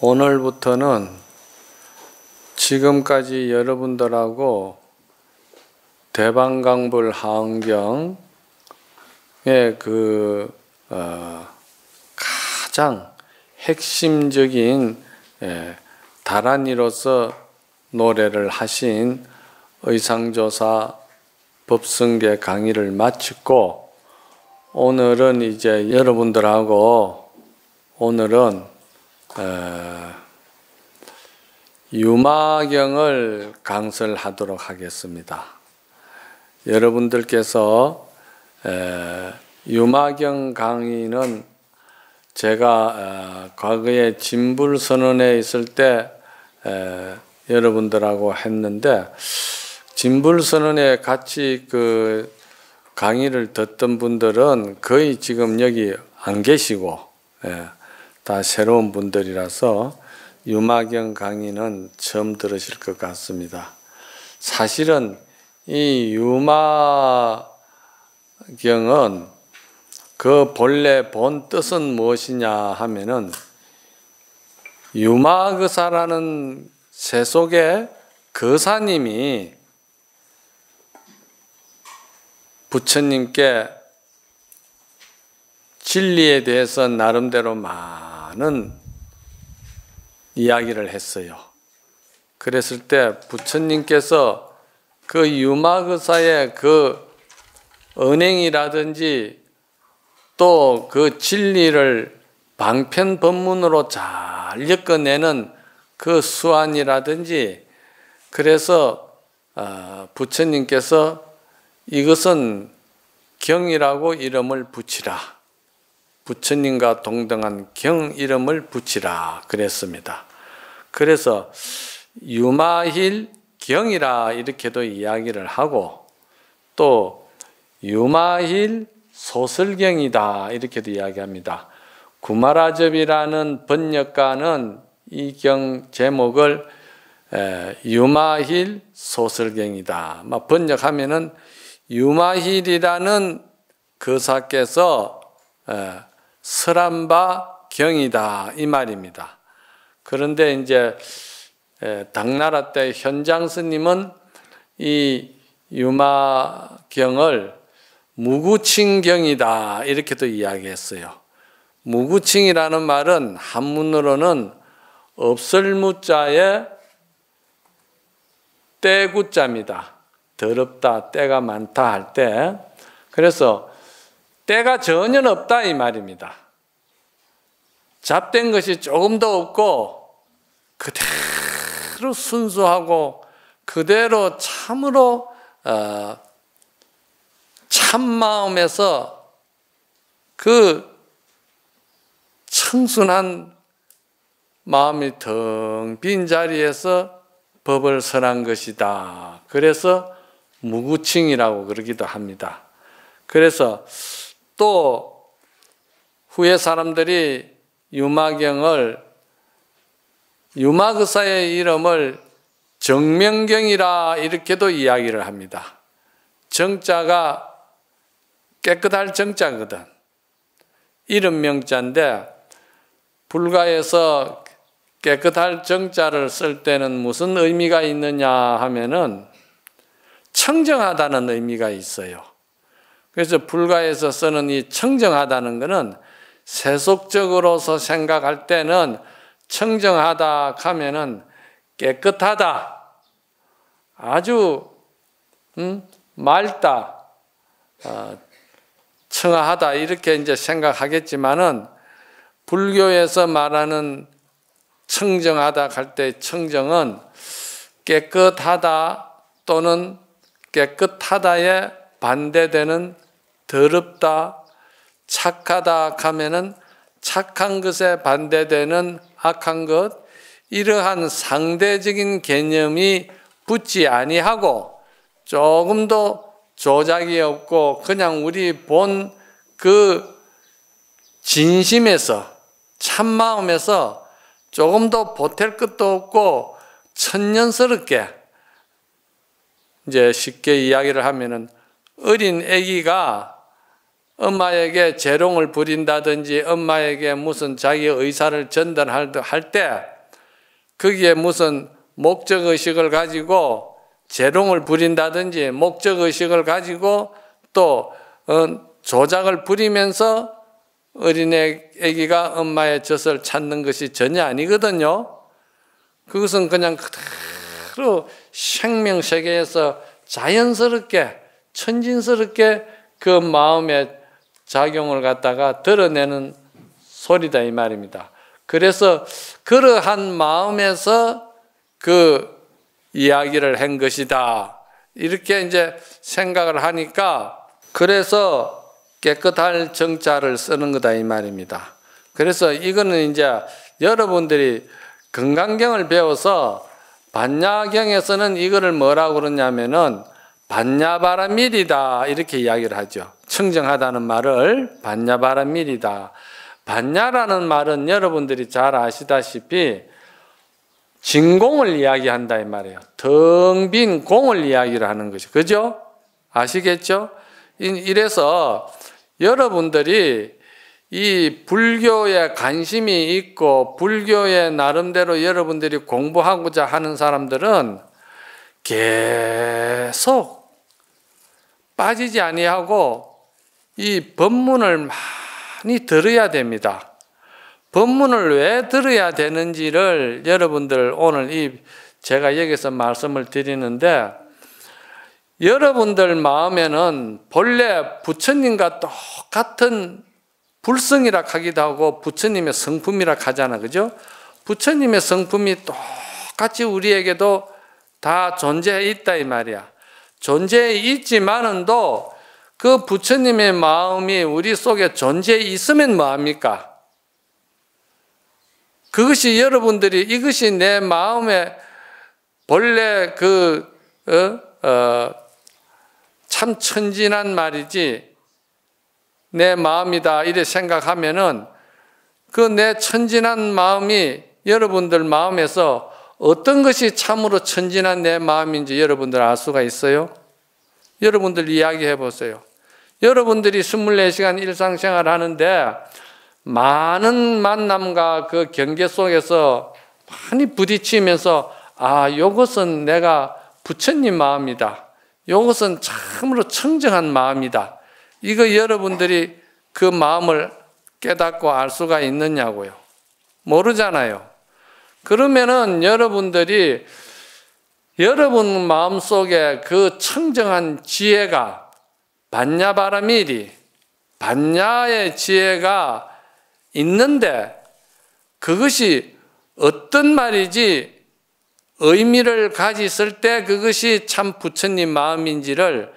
오늘부터는 지금까지 여러분들하고 대방강불 하은경의 그어 가장 핵심적인 다란이로서 노래를 하신 의상조사 법승계 강의를 마치고 오늘은 이제 여러분들하고 오늘은 유마경을 강설하도록 하겠습니다. 여러분들께서 유마경 강의는 제가 과거에 진불선언에 있을 때 여러분들하고 했는데 진불선언에 같이 그 강의를 듣던 분들은 거의 지금 여기 안 계시고 예, 다 새로운 분들이라서 유마경 강의는 처음 들으실 것 같습니다. 사실은 이 유마경은 그 본래 본 뜻은 무엇이냐 하면은 유마그사라는 세속의 거사님이 부처님께 진리에 대해서 나름대로 많은 이야기를 했어요. 그랬을 때 부처님께서 그 유마그사의 그 은행이라든지 또 그 진리를 방편 법문으로 잘 엮어내는 그 수완이라든지 그래서 어, 부처님께서 이것은 경이라고 이름을 붙이라. 부처님과 동등한 경 이름을 붙이라. 그랬습니다. 그래서 유마힐 경이라 이렇게도 이야기를 하고 또 유마힐 소설경이다 이렇게도 이야기합니다. 구마라접이라는 번역가는 이 경 제목을 유마힐 소설경이다. 번역하면은 유마힐이라는 그사께서스한바 경이다 이 말입니다. 그런데 이제 당나라 때 현장 스님은 이 유마경을 무구칭경이다 이렇게도 이야기했어요. 무구칭이라는 말은 한문으로는 없을 무자에 때구자입니다. 더럽다, 때가 많다 할 때, 그래서 때가 전혀 없다 이 말입니다. 잡된 것이 조금도 없고 그대로 순수하고 그대로 참으로 어, 참 마음에서 그 청순한 마음이 텅빈 자리에서 법을 설한 것이다. 그래서 무구칭이라고 그러기도 합니다. 그래서 또 후에 사람들이 유마경을 유마그사의 이름을 정명경이라 이렇게도 이야기를 합니다. 정자가 깨끗할 정자거든. 이름 명자인데 불가에서 깨끗할 정자를 쓸 때는 무슨 의미가 있느냐 하면은 청정하다는 의미가 있어요. 그래서 불가에서 쓰는 이 청정하다는 것은 세속적으로서 생각할 때는 청정하다 하면은 깨끗하다, 아주 음, 맑다, 어, 청하다 이렇게 이제 생각하겠지만은 불교에서 말하는 청정하다 할때 청정은 깨끗하다 또는 깨끗하다에 반대되는 더럽다, 착하다 하면은 착한 것에 반대되는 악한 것, 이러한 상대적인 개념이 붙지 아니하고 조금도 조작이 없고 그냥 우리 본 그 진심에서 참마음에서 조금 도 보탤 것도 없고 천년스럽게 이제 쉽게 이야기를 하면은 어린 아기가 엄마에게 재롱을 부린다든지 엄마에게 무슨 자기 의사를 전달할 때 거기에 무슨 목적의식을 가지고 재롱을 부린다든지 목적의식을 가지고 또 어, 조작을 부리면서 어린애 기가 엄마의 젖을 찾는 것이 전혀 아니거든요. 그것은 그냥 그대로 생명 세계에서 자연스럽게 천진스럽게 그 마음의 작용을 갖다가 드러내는 소리다 이 말입니다. 그래서 그러한 마음에서 그 이야기를 한 것이다. 이렇게 이제 생각을 하니까 그래서 깨끗할 정자를 쓰는 거다 이 말입니다. 그래서 이거는 이제 여러분들이 건강경을 배워서 반야경에서는 이거를 뭐라고 그러냐면은 반야바라밀이다 이렇게 이야기를 하죠. 청정하다는 말을 반야바라밀이다. 반야라는 말은 여러분들이 잘 아시다시피 진공을 이야기한다 이 말이에요. 텅 빈 공을 이야기를 하는 거죠. 그죠? 아시겠죠? 이래서 여러분들이 이 불교에 관심이 있고 불교에 나름대로 여러분들이 공부하고자 하는 사람들은 계속 빠지지 아니하고 이 법문을 많이 들어야 됩니다. 법문을 왜 들어야 되는지를 여러분들 오늘 이 제가 여기서 말씀을 드리는데 여러분들 마음에는 본래 부처님과 똑같은 불성이라 하기도 하고 부처님의 성품이라 하잖아. 그죠? 부처님의 성품이 똑같이 우리에게도 다 존재해 있다 이 말이야. 존재해 있지만은도 그 부처님의 마음이 우리 속에 존재해 있으면 뭐합니까? 그것이 여러분들이 이것이 내 마음에 본래 그, 어, 어, 참 천진한 말이지 내 마음이다 이래 생각하면은 그 내 천진한 마음이 여러분들 마음에서 어떤 것이 참으로 천진한 내 마음인지 여러분들 알 수가 있어요? 여러분들 이야기해 보세요. 여러분들이 24시간 일상생활 하는데 많은 만남과 그 경계 속에서 많이 부딪히면서 아, 요것은 내가 부처님 마음이다. 요것은 참으로 청정한 마음이다. 이거 여러분들이 그 마음을 깨닫고 알 수가 있느냐고요. 모르잖아요. 그러면은 여러분들이 여러분 마음 속에 그 청정한 지혜가 반야 바라미리 반야의 지혜가 있는데 그것이 어떤 말이지 의미를 가졌을 때 그것이 참 부처님 마음인지를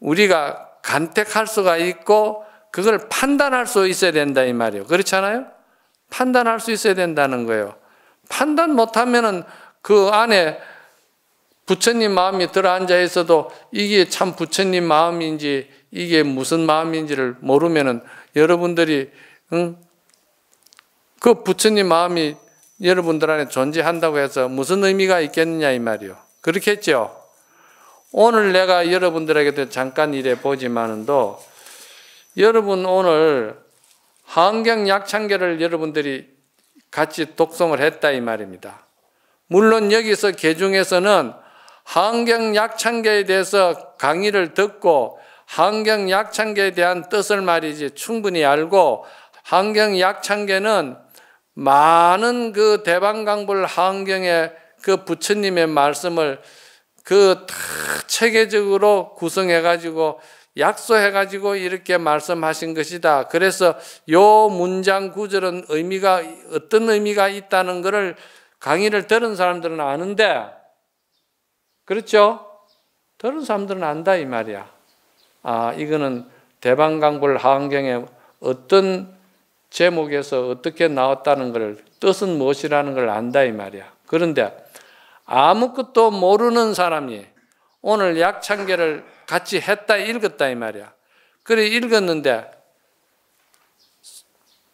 우리가 간택할 수가 있고 그걸 판단할 수 있어야 된다 이말이요 그렇잖아요? 판단할 수 있어야 된다는 거예요. 판단 못하면은 그 안에 부처님 마음이 들어앉아 있어도 이게 참 부처님 마음인지 이게 무슨 마음인지를 모르면은 여러분들이 응? 그 부처님 마음이 여러분들 안에 존재한다고 해서 무슨 의미가 있겠느냐 이 말이요. 그렇겠죠. 오늘 내가 여러분들에게도 잠깐 이래 보지만은도 여러분 오늘 환경 약창계를 여러분들이 같이 독송을 했다 이 말입니다. 물론 여기서 개중에서는 환경 약창계에 대해서 강의를 듣고 환경 약창계에 대한 뜻을 말이지 충분히 알고 환경 약창계는 많은 그 대방강불 환경의그 부처님의 말씀을 그 체계적으로 구성해가지고 약소해가지고 이렇게 말씀하신 것이다. 그래서 요 문장 구절은 의미가 어떤 의미가 있다는 것을 강의를 들은 사람들은 아는데 그렇죠? 들은 사람들은 안다 이 말이야. 아 이거는 대방강불 하안경에 어떤 제목에서 어떻게 나왔다는 것을 뜻은 무엇이라는 걸 안다 이 말이야. 그런데 아무것도 모르는 사람이 오늘 약창계를 같이 했다 읽었다 이 말이야. 그래 읽었는데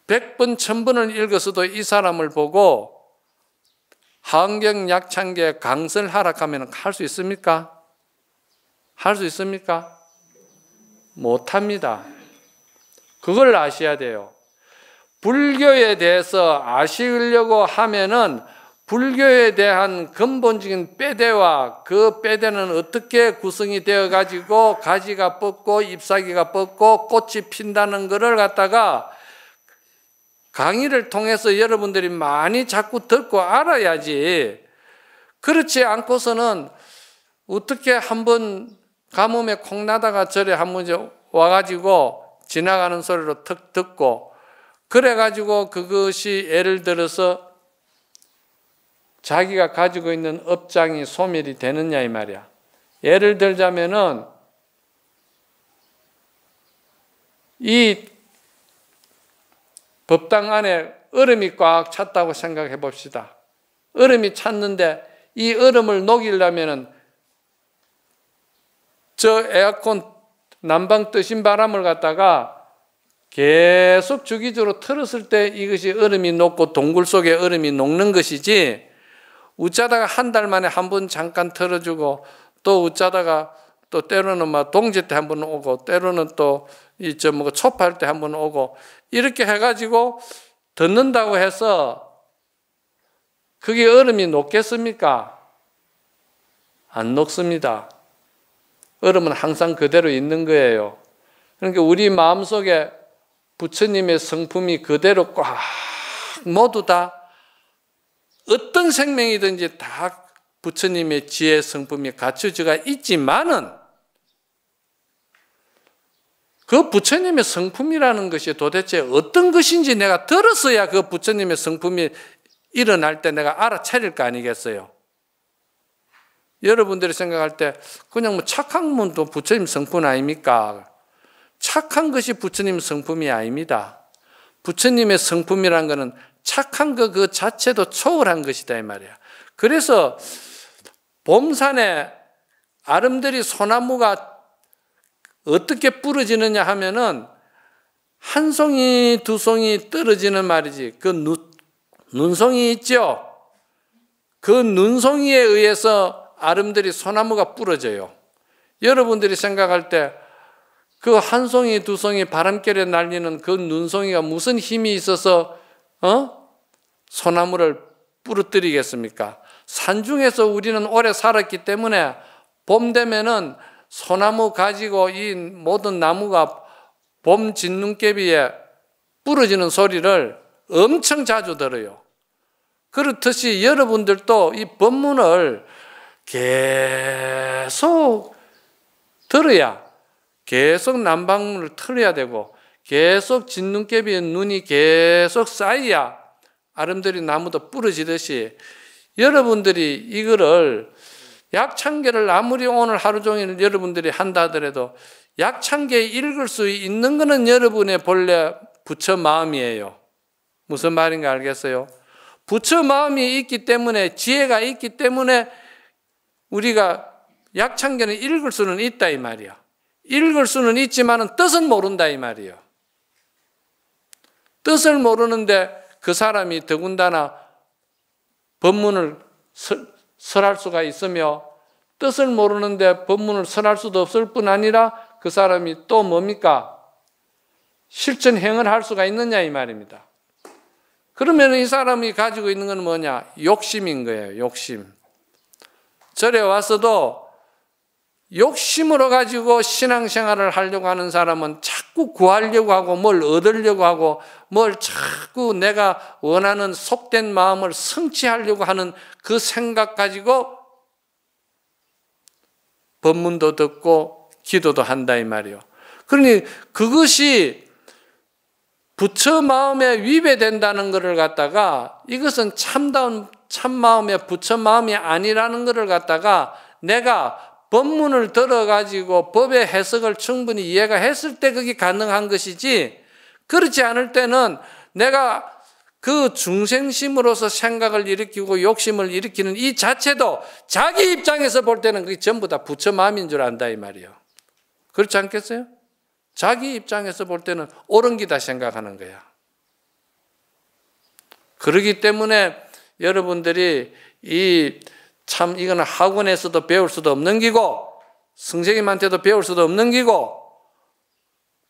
100번 1000번을 읽었어도 이 사람을 보고 한경 약창계 강설 하락하면 할 수 있습니까? 할 수 있습니까? 못합니다. 그걸 아셔야 돼요. 불교에 대해서 아시려고 하면은 불교에 대한 근본적인 빼대와 그 빼대는 어떻게 구성이 되어 가지고 가지가 뻗고 잎사귀가 뻗고 꽃이 핀다는 것을 갖다가 강의를 통해서 여러분들이 많이 자꾸 듣고 알아야지. 그렇지 않고서는 어떻게 한번 가뭄에 콩나다가 절에 한번 와가지고 지나가는 소리로 턱 듣고 그래가지고 그것이 예를 들어서 자기가 가지고 있는 업장이 소멸이 되느냐 이 말이야. 예를 들자면은 이 법당 안에 얼음이 꽉 찼다고 생각해 봅시다. 얼음이 찼는데 이 얼음을 녹이려면은 저 에어컨 난방 뜨신 바람을 갖다가 계속 주기적으로 틀었을 때 이것이 얼음이 녹고 동굴 속에 얼음이 녹는 것이지 웃자다가 한 달 만에 한 번 잠깐 틀어주고 또 웃자다가 또 때로는 막 동지 때 한 번 오고 때로는 또이저 뭐 초파할 때 한 번 오고 이렇게 해가지고 듣는다고 해서 그게 얼음이 녹겠습니까? 안 녹습니다. 얼음은 항상 그대로 있는 거예요. 그러니까 우리 마음속에 부처님의 성품이 그대로 꽉 모두 다 어떤 생명이든지 다 부처님의 지혜 성품이 갖춰져가 있지만은 그 부처님의 성품이라는 것이 도대체 어떤 것인지 내가 들었어야 그 부처님의 성품이 일어날 때 내가 알아차릴 거 아니겠어요? 여러분들이 생각할 때 그냥 뭐 착한 분도 부처님 성품 아닙니까? 착한 것이 부처님 성품이 아닙니다. 부처님의 성품이란 것은 착한 것 그 자체도 초월한 것이다 이 말이야. 그래서 봄산에 아름드리 소나무가 어떻게 부러지느냐 하면은 한 송이 두 송이 떨어지는 말이지. 그 눈, 눈송이 있죠. 그 눈송이에 의해서 아름드리 소나무가 부러져요. 여러분들이 생각할 때 그 한 송이 두 송이 바람결에 날리는 그 눈송이가 무슨 힘이 있어서 어? 소나무를 부러뜨리겠습니까? 산중에서 우리는 오래 살았기 때문에 봄 되면은 소나무 가지고 이 모든 나무가 봄 진눈깨비에 부러지는 소리를 엄청 자주 들어요. 그렇듯이 여러분들도 이 법문을 계속 들어야 계속 난방문을 틀어야 되고 계속 진눈깨비에 눈이 계속 쌓여야 아름드리 나무도 부러지듯이 여러분들이 이거를 약창계를 아무리 오늘 하루 종일 여러분들이 한다 하더라도 약창계 읽을 수 있는 것은 여러분의 본래 부처 마음이에요. 무슨 말인가 알겠어요? 부처 마음이 있기 때문에 지혜가 있기 때문에 우리가 약창계는 읽을 수는 있다 이 말이야. 읽을 수는 있지만 뜻은 모른다 이말이에 뜻을 모르는데 그 사람이 더군다나 법문을 설할 수가 있으며 뜻을 모르는데 법문을 설할 수도 없을 뿐 아니라 그 사람이 또 뭡니까? 실천행을 할 수가 있느냐 이 말입니다. 그러면 이 사람이 가지고 있는 건 뭐냐? 욕심인 거예요. 욕심. 절에 와서도 욕심으로 가지고 신앙생활을 하려고 하는 사람은 참 자꾸 구하려고 하고 뭘 얻으려고 하고 뭘 자꾸 내가 원하는 속된 마음을 성취하려고 하는 그 생각 가지고 법문도 듣고 기도도 한다 이 말이요. 그러니 그것이 부처 마음에 위배된다는 것을 갖다가 이것은 참다운 참 마음의 부처 마음이 아니라는 것을 갖다가 내가 법문을 들어가지고 법의 해석을 충분히 이해가 했을 때 그게 가능한 것이지 그렇지 않을 때는 내가 그 중생심으로서 생각을 일으키고 욕심을 일으키는 이 자체도 자기 입장에서 볼 때는 그게 전부 다 부처 마음인 줄 안다 이 말이에요. 그렇지 않겠어요? 자기 입장에서 볼 때는 옳은 기다 생각하는 거야. 그러기 때문에 여러분들이 이참 이거는 학원에서도 배울 수도 없는 기고 선생님한테도 배울 수도 없는 기고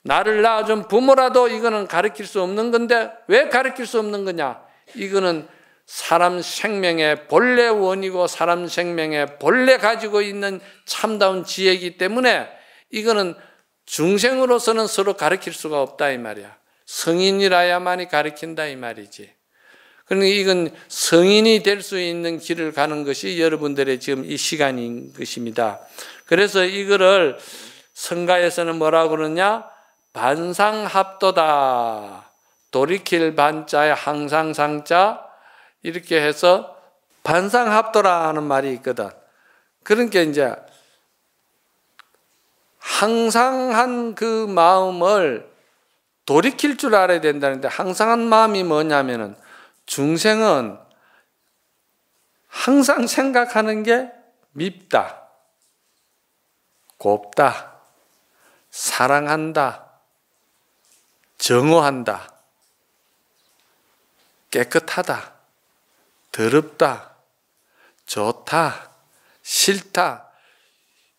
나를 낳아준 부모라도 이거는 가르칠 수 없는 건데 왜 가르칠 수 없는 거냐? 이거는 사람 생명의 본래 원이고 사람 생명의 본래 가지고 있는 참다운 지혜이기 때문에 이거는 중생으로서는 서로 가르칠 수가 없다 이 말이야. 성인이라야만이 가르친다 이 말이지. 그러니까 이건 성인이 될 수 있는 길을 가는 것이 여러분들의 지금 이 시간인 것입니다. 그래서 이거를 성가에서는 뭐라고 그러냐? 반상합도다. 돌이킬 반자에 항상 상자 이렇게 해서 반상합도라는 말이 있거든. 그러니까 이제 항상 한그 마음을 돌이킬 줄 알아야 된다는데 항상 한 마음이 뭐냐면은 중생은 항상 생각하는 게 밉다, 곱다, 사랑한다, 정오한다, 깨끗하다, 더럽다, 좋다, 싫다.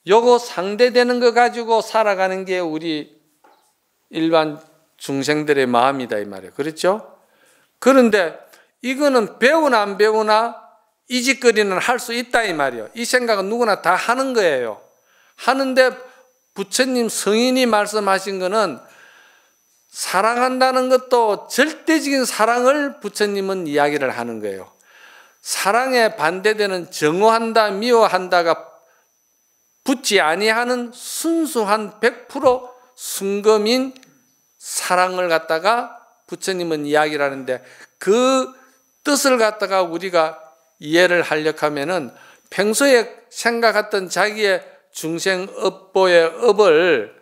요거 상대되는 거 가지고 살아가는 게 우리 일반 중생들의 마음이다 이 말이에요. 그렇죠? 그런데 이거는 배우나 안 배우나 이 짓거리는 할 수 있다 이 말이요. 에이 생각은 누구나 다 하는 거예요. 하는데 부처님 성인이 말씀하신 거는 사랑한다는 것도 절대적인 사랑을 부처님은 이야기를 하는 거예요. 사랑에 반대되는 정오한다, 미워한다가 붙지 아니하는 순수한 100% 순금인 사랑을 갖다가 부처님은 이야기를 하는데 그 뜻을 갖다가 우리가 이해를 하려고 하면은 평소에 생각했던 자기의 중생 업보의 업을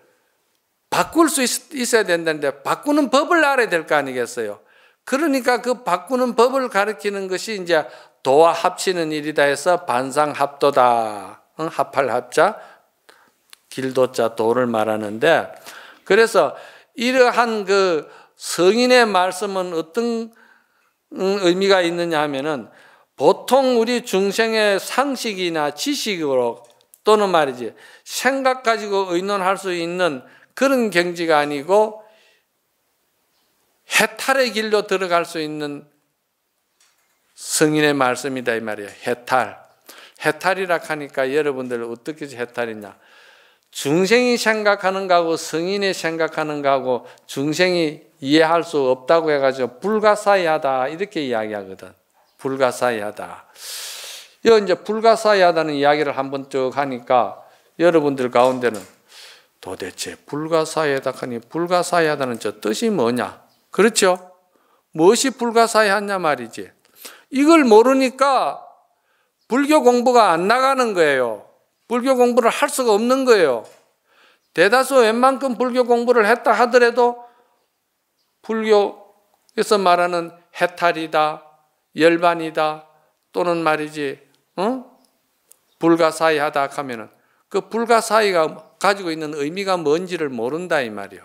바꿀 수 있, 어야 된다는데 바꾸는 법을 알아야 될 거 아니겠어요? 그러니까 그 바꾸는 법을 가르치는 것이 이제 도와 합치는 일이다 해서 반상합도다. 응? 합할 합자 길도자 도를 말하는데 그래서 이러한 그 성인의 말씀은 어떤 음, 의미가 있느냐 하면은 보통 우리 중생의 상식이나 지식으로 또는 말이지 생각 가지고 의논할 수 있는 그런 경지가 아니고 해탈의 길로 들어갈 수 있는 성인의 말씀이다 이말이에요 해탈. 해탈이라 하니까 여러분들 어떻게 해탈이냐? 중생이 생각하는가하고 성인이 생각하는가하고 중생이 이해할 수 없다고 해가지고 불가사의하다 이렇게 이야기하거든. 불가사의하다. 이 이제 불가사의하다는 이야기를 한 번 쭉 하니까 여러분들 가운데는 도대체 불가사의하다 하니 불가사의하다는 저 뜻이 뭐냐? 그렇죠? 무엇이 불가사의하냐 말이지. 이걸 모르니까 불교 공부가 안 나가는 거예요. 불교 공부를 할 수가 없는 거예요. 대다수 웬만큼 불교 공부를 했다 하더라도 불교에서 말하는 해탈이다, 열반이다, 또는 말이지, 응? 어? 불가사의하다 하면은 그 불가사의가 가지고 있는 의미가 뭔지를 모른다 이 말이요.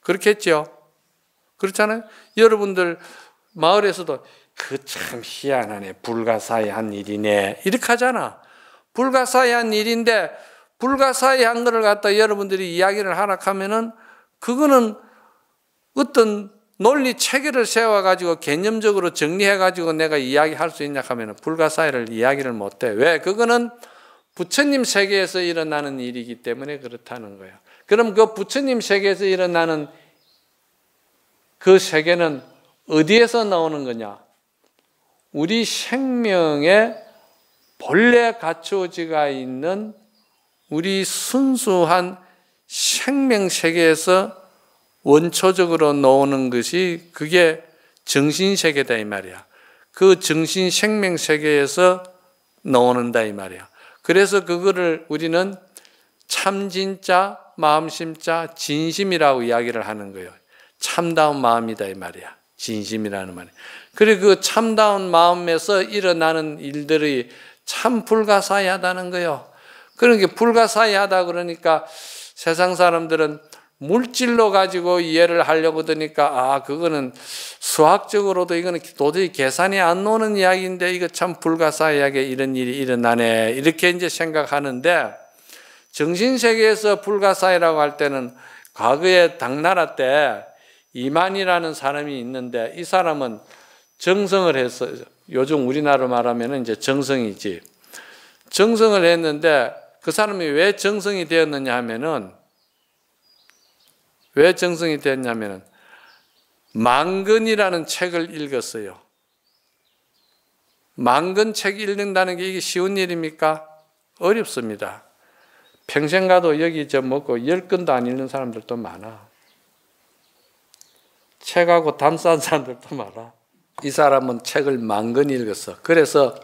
그렇겠죠? 그렇잖아요? 여러분들 마을에서도 그 참 희한하네, 불가사의한 일이네 이렇게 하잖아. 불가사의한 일인데 불가사의한 것을 갖다 여러분들이 이야기를 하락하면은 그거는 어떤 논리 체계를 세워가지고 개념적으로 정리해가지고 내가 이야기할 수 있냐 하면은 불가사의를 이야기를 못해. 왜? 그거는 부처님 세계에서 일어나는 일이기 때문에 그렇다는 거야 그럼 그 부처님 세계에서 일어나는 그 세계는 어디에서 나오는 거냐? 우리 생명의 본래 갖추어지가 있는 우리 순수한 생명 세계에서 원초적으로 나오는 것이 그게 정신 세계다 이 말이야. 그 정신 생명 세계에서 나오는다 이 말이야. 그래서 그거를 우리는 참진짜 마음심자 진심이라고 이야기를 하는 거예요. 참다운 마음이다 이 말이야. 진심이라는 말이. 그리고 그 참다운 마음에서 일어나는 일들이 참 불가사의하다는 거요. 그러게 불가사의하다 그러니까 세상 사람들은 물질로 가지고 이해를 하려고 드니까 아 그거는 수학적으로도 이거는 도저히 계산이 안 노는 이야기인데 이거 참 불가사의하게 이런 일이 일어나네 이렇게 이제 생각하는데 정신 세계에서 불가사의라고 할 때는 과거에 당나라 때 이만이라는 사람이 있는데 이 사람은 정성을 해서 요즘 우리나라 말하면 이제 정성이지. 정성을 했는데 그 사람이 왜 정성이 되었느냐 하면은 왜 정성이 되었냐면은 망근이라는 책을 읽었어요. 망근 책 읽는다는 게 이게 쉬운 일입니까? 어렵습니다. 평생 가도 여기 저 먹고 열 건도 안 읽는 사람들도 많아. 책하고 담쌓은 사람들도 많아. 이 사람은 책을 만건 읽었어. 그래서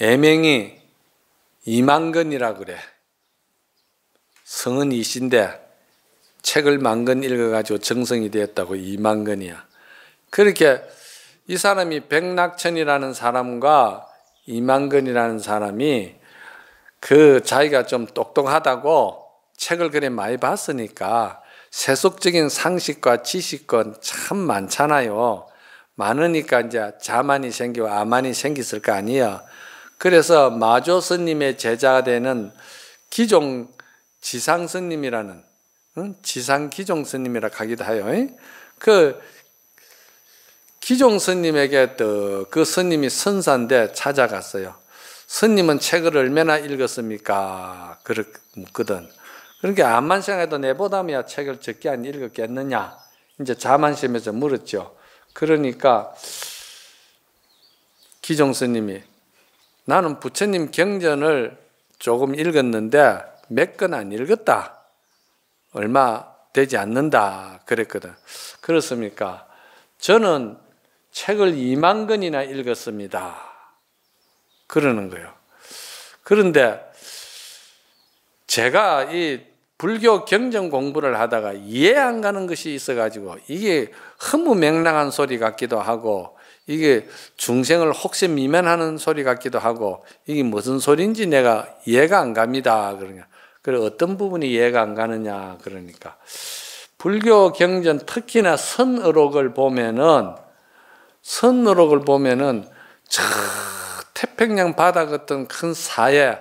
애명이 이만건이라 그래. 성은 이신데 책을 만건 읽어가지고 정성이 되었다고 이만건이야. 그렇게 이 사람이 백낙천이라는 사람과 이만근이라는 사람이 그 자기가 좀 똑똑하다고 책을 그래 많이 봤으니까 세속적인 상식과 지식권 참 많잖아요. 많으니까 이제 자만이 생기고 아만이 생겼을 거 아니에요. 그래서 마조 스님의 제자 되는 기종 지상 스님이라는 응? 지상 기종 스님이라 하기도해요그 기종 스님에게 또 그 스님이 선사인데 찾아갔어요. 스님은 책을 얼마나 읽었습니까? 그렇거든. 그러니까 암만 생각해도 내보다야 책을 적게 안 읽었겠느냐? 이제 자만심에서 물었죠. 그러니까 기종스님이 나는 부처님 경전을 조금 읽었는데 몇건안 읽었다. 얼마 되지 않는다. 그랬거든. 그렇습니까? 저는 책을 2만 건이나 읽었습니다. 그러는 거예요. 그런데 제가 이 불교 경전 공부를 하다가 이해 안 가는 것이 있어가지고 이게 허무맹랑한 소리 같기도 하고 이게 중생을 혹시 미면하는 소리 같기도 하고 이게 무슨 소리인지 내가 이해가 안 갑니다. 그러냐. 그래 어떤 부분이 이해가 안 가느냐 그러니까 불교 경전 특히나 선의록을 보면은 선의록을 보면은 저 태평양 바다 같은 큰 사해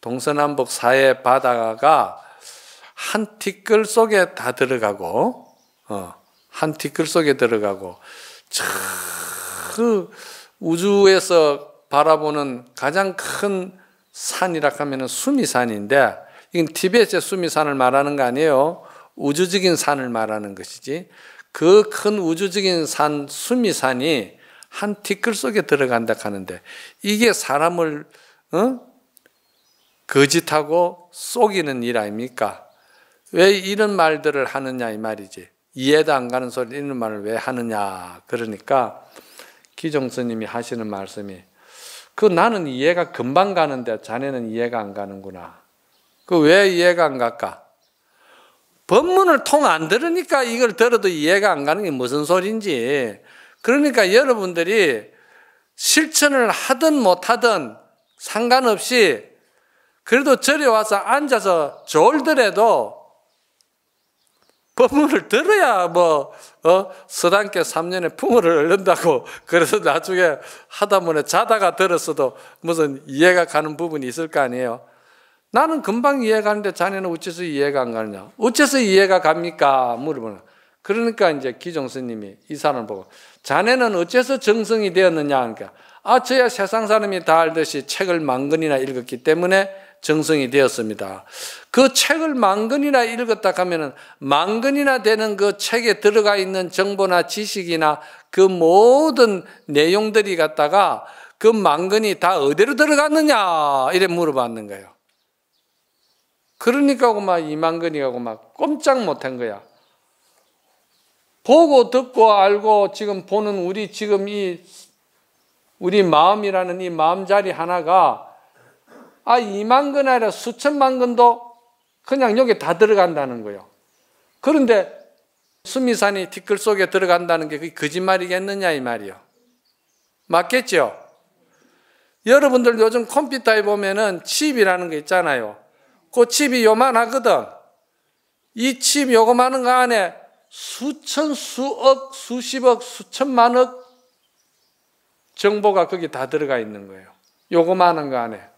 동서남북 사해 바다가 한 티끌 속에 다 들어가고 어, 한 티끌 속에 들어가고 그 우주에서 바라보는 가장 큰 산이라 하면은 수미산인데 이건 티베트의 수미산을 말하는 거 아니에요. 우주적인 산을 말하는 것이지. 그 큰 우주적인 산 수미산이 한 티끌 속에 들어간다 하는데 이게 사람을 어? 거짓하고 속이는 일 아닙니까? 왜 이런 말들을 하느냐 이 말이지. 이해도 안 가는 소리 이런 말을 왜 하느냐. 그러니까 기종 스님이 하시는 말씀이 그 나는 이해가 금방 가는데 자네는 이해가 안 가는구나. 그 왜 이해가 안 갈까? 법문을 통 안 들으니까 이걸 들어도 이해가 안 가는 게 무슨 소리인지 그러니까 여러분들이 실천을 하든 못하든 상관없이 그래도 절에 와서 앉아서 졸더라도 법문을 들어야 뭐, 어, 서당께 3년에 풍어를 얻는다고. 그래서 나중에 하다문에 자다가 들었어도 무슨 이해가 가는 부분이 있을 거 아니에요. 나는 금방 이해가 가는데 자네는 어째서 이해가 안 가느냐. 어째서 이해가 갑니까? 물어보는. 그러니까 이제 기종스님이 이 사람을 보고 자네는 어째서 정성이 되었느냐. 그러니까 아, 저야 세상 사람이 다 알듯이 책을 만근이나 읽었기 때문에 정성이 되었습니다. 그 책을 만근이나 읽었다 하면은 만근이나 되는 그 책에 들어가 있는 정보나 지식이나 그 모든 내용들이 갖다가 그 만근이 다 어디로 들어갔느냐 이래 물어봤는 거예요. 그러니까 막이만근이하고막 꼼짝 못한 거야. 보고 듣고 알고 지금 보는 우리 지금 이 우리 마음이라는 이 마음 자리 하나가 아, 2만 건 아니라 수천만 건도 그냥 여기 다 들어간다는 거예요. 그런데 수미산이 티끌 속에 들어간다는 게 거짓말이겠느냐 이 말이요. 맞겠죠? 여러분들 요즘 컴퓨터에 보면은 칩이라는 게 있잖아요. 그 칩이 요만하거든. 이 칩 요만한 거 안에 수천, 수억, 수십억, 수천만억 정보가 거기 다 들어가 있는 거예요. 요만한거 안에.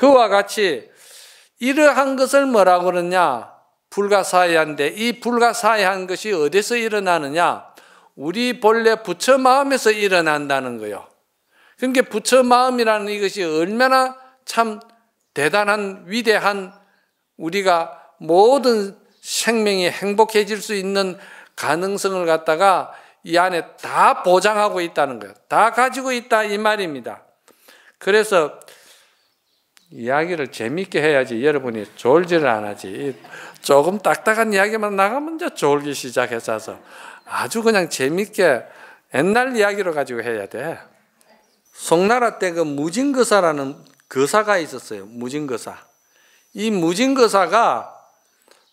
그와 같이 이러한 것을 뭐라고 그러냐? 불가사의한데 이 불가사의한 것이 어디서 일어나느냐? 우리 본래 부처 마음에서 일어난다는 거요. 그러니까 부처 마음이라는 이것이 얼마나 참 대단한 위대한 우리가 모든 생명이 행복해질 수 있는 가능성을 갖다가 이 안에 다 보장하고 있다는 거예요. 다 가지고 있다 이 말입니다. 그래서 이야기를 재밌게 해야지 여러분이 졸지를 안 하지. 조금 딱딱한 이야기만 나가면 이제 졸기 시작해서 아주 그냥 재밌게 옛날 이야기로 가지고 해야 돼. 송나라 때 그 무진거사라는 거사가 있었어요. 무진거사. 이 무진거사가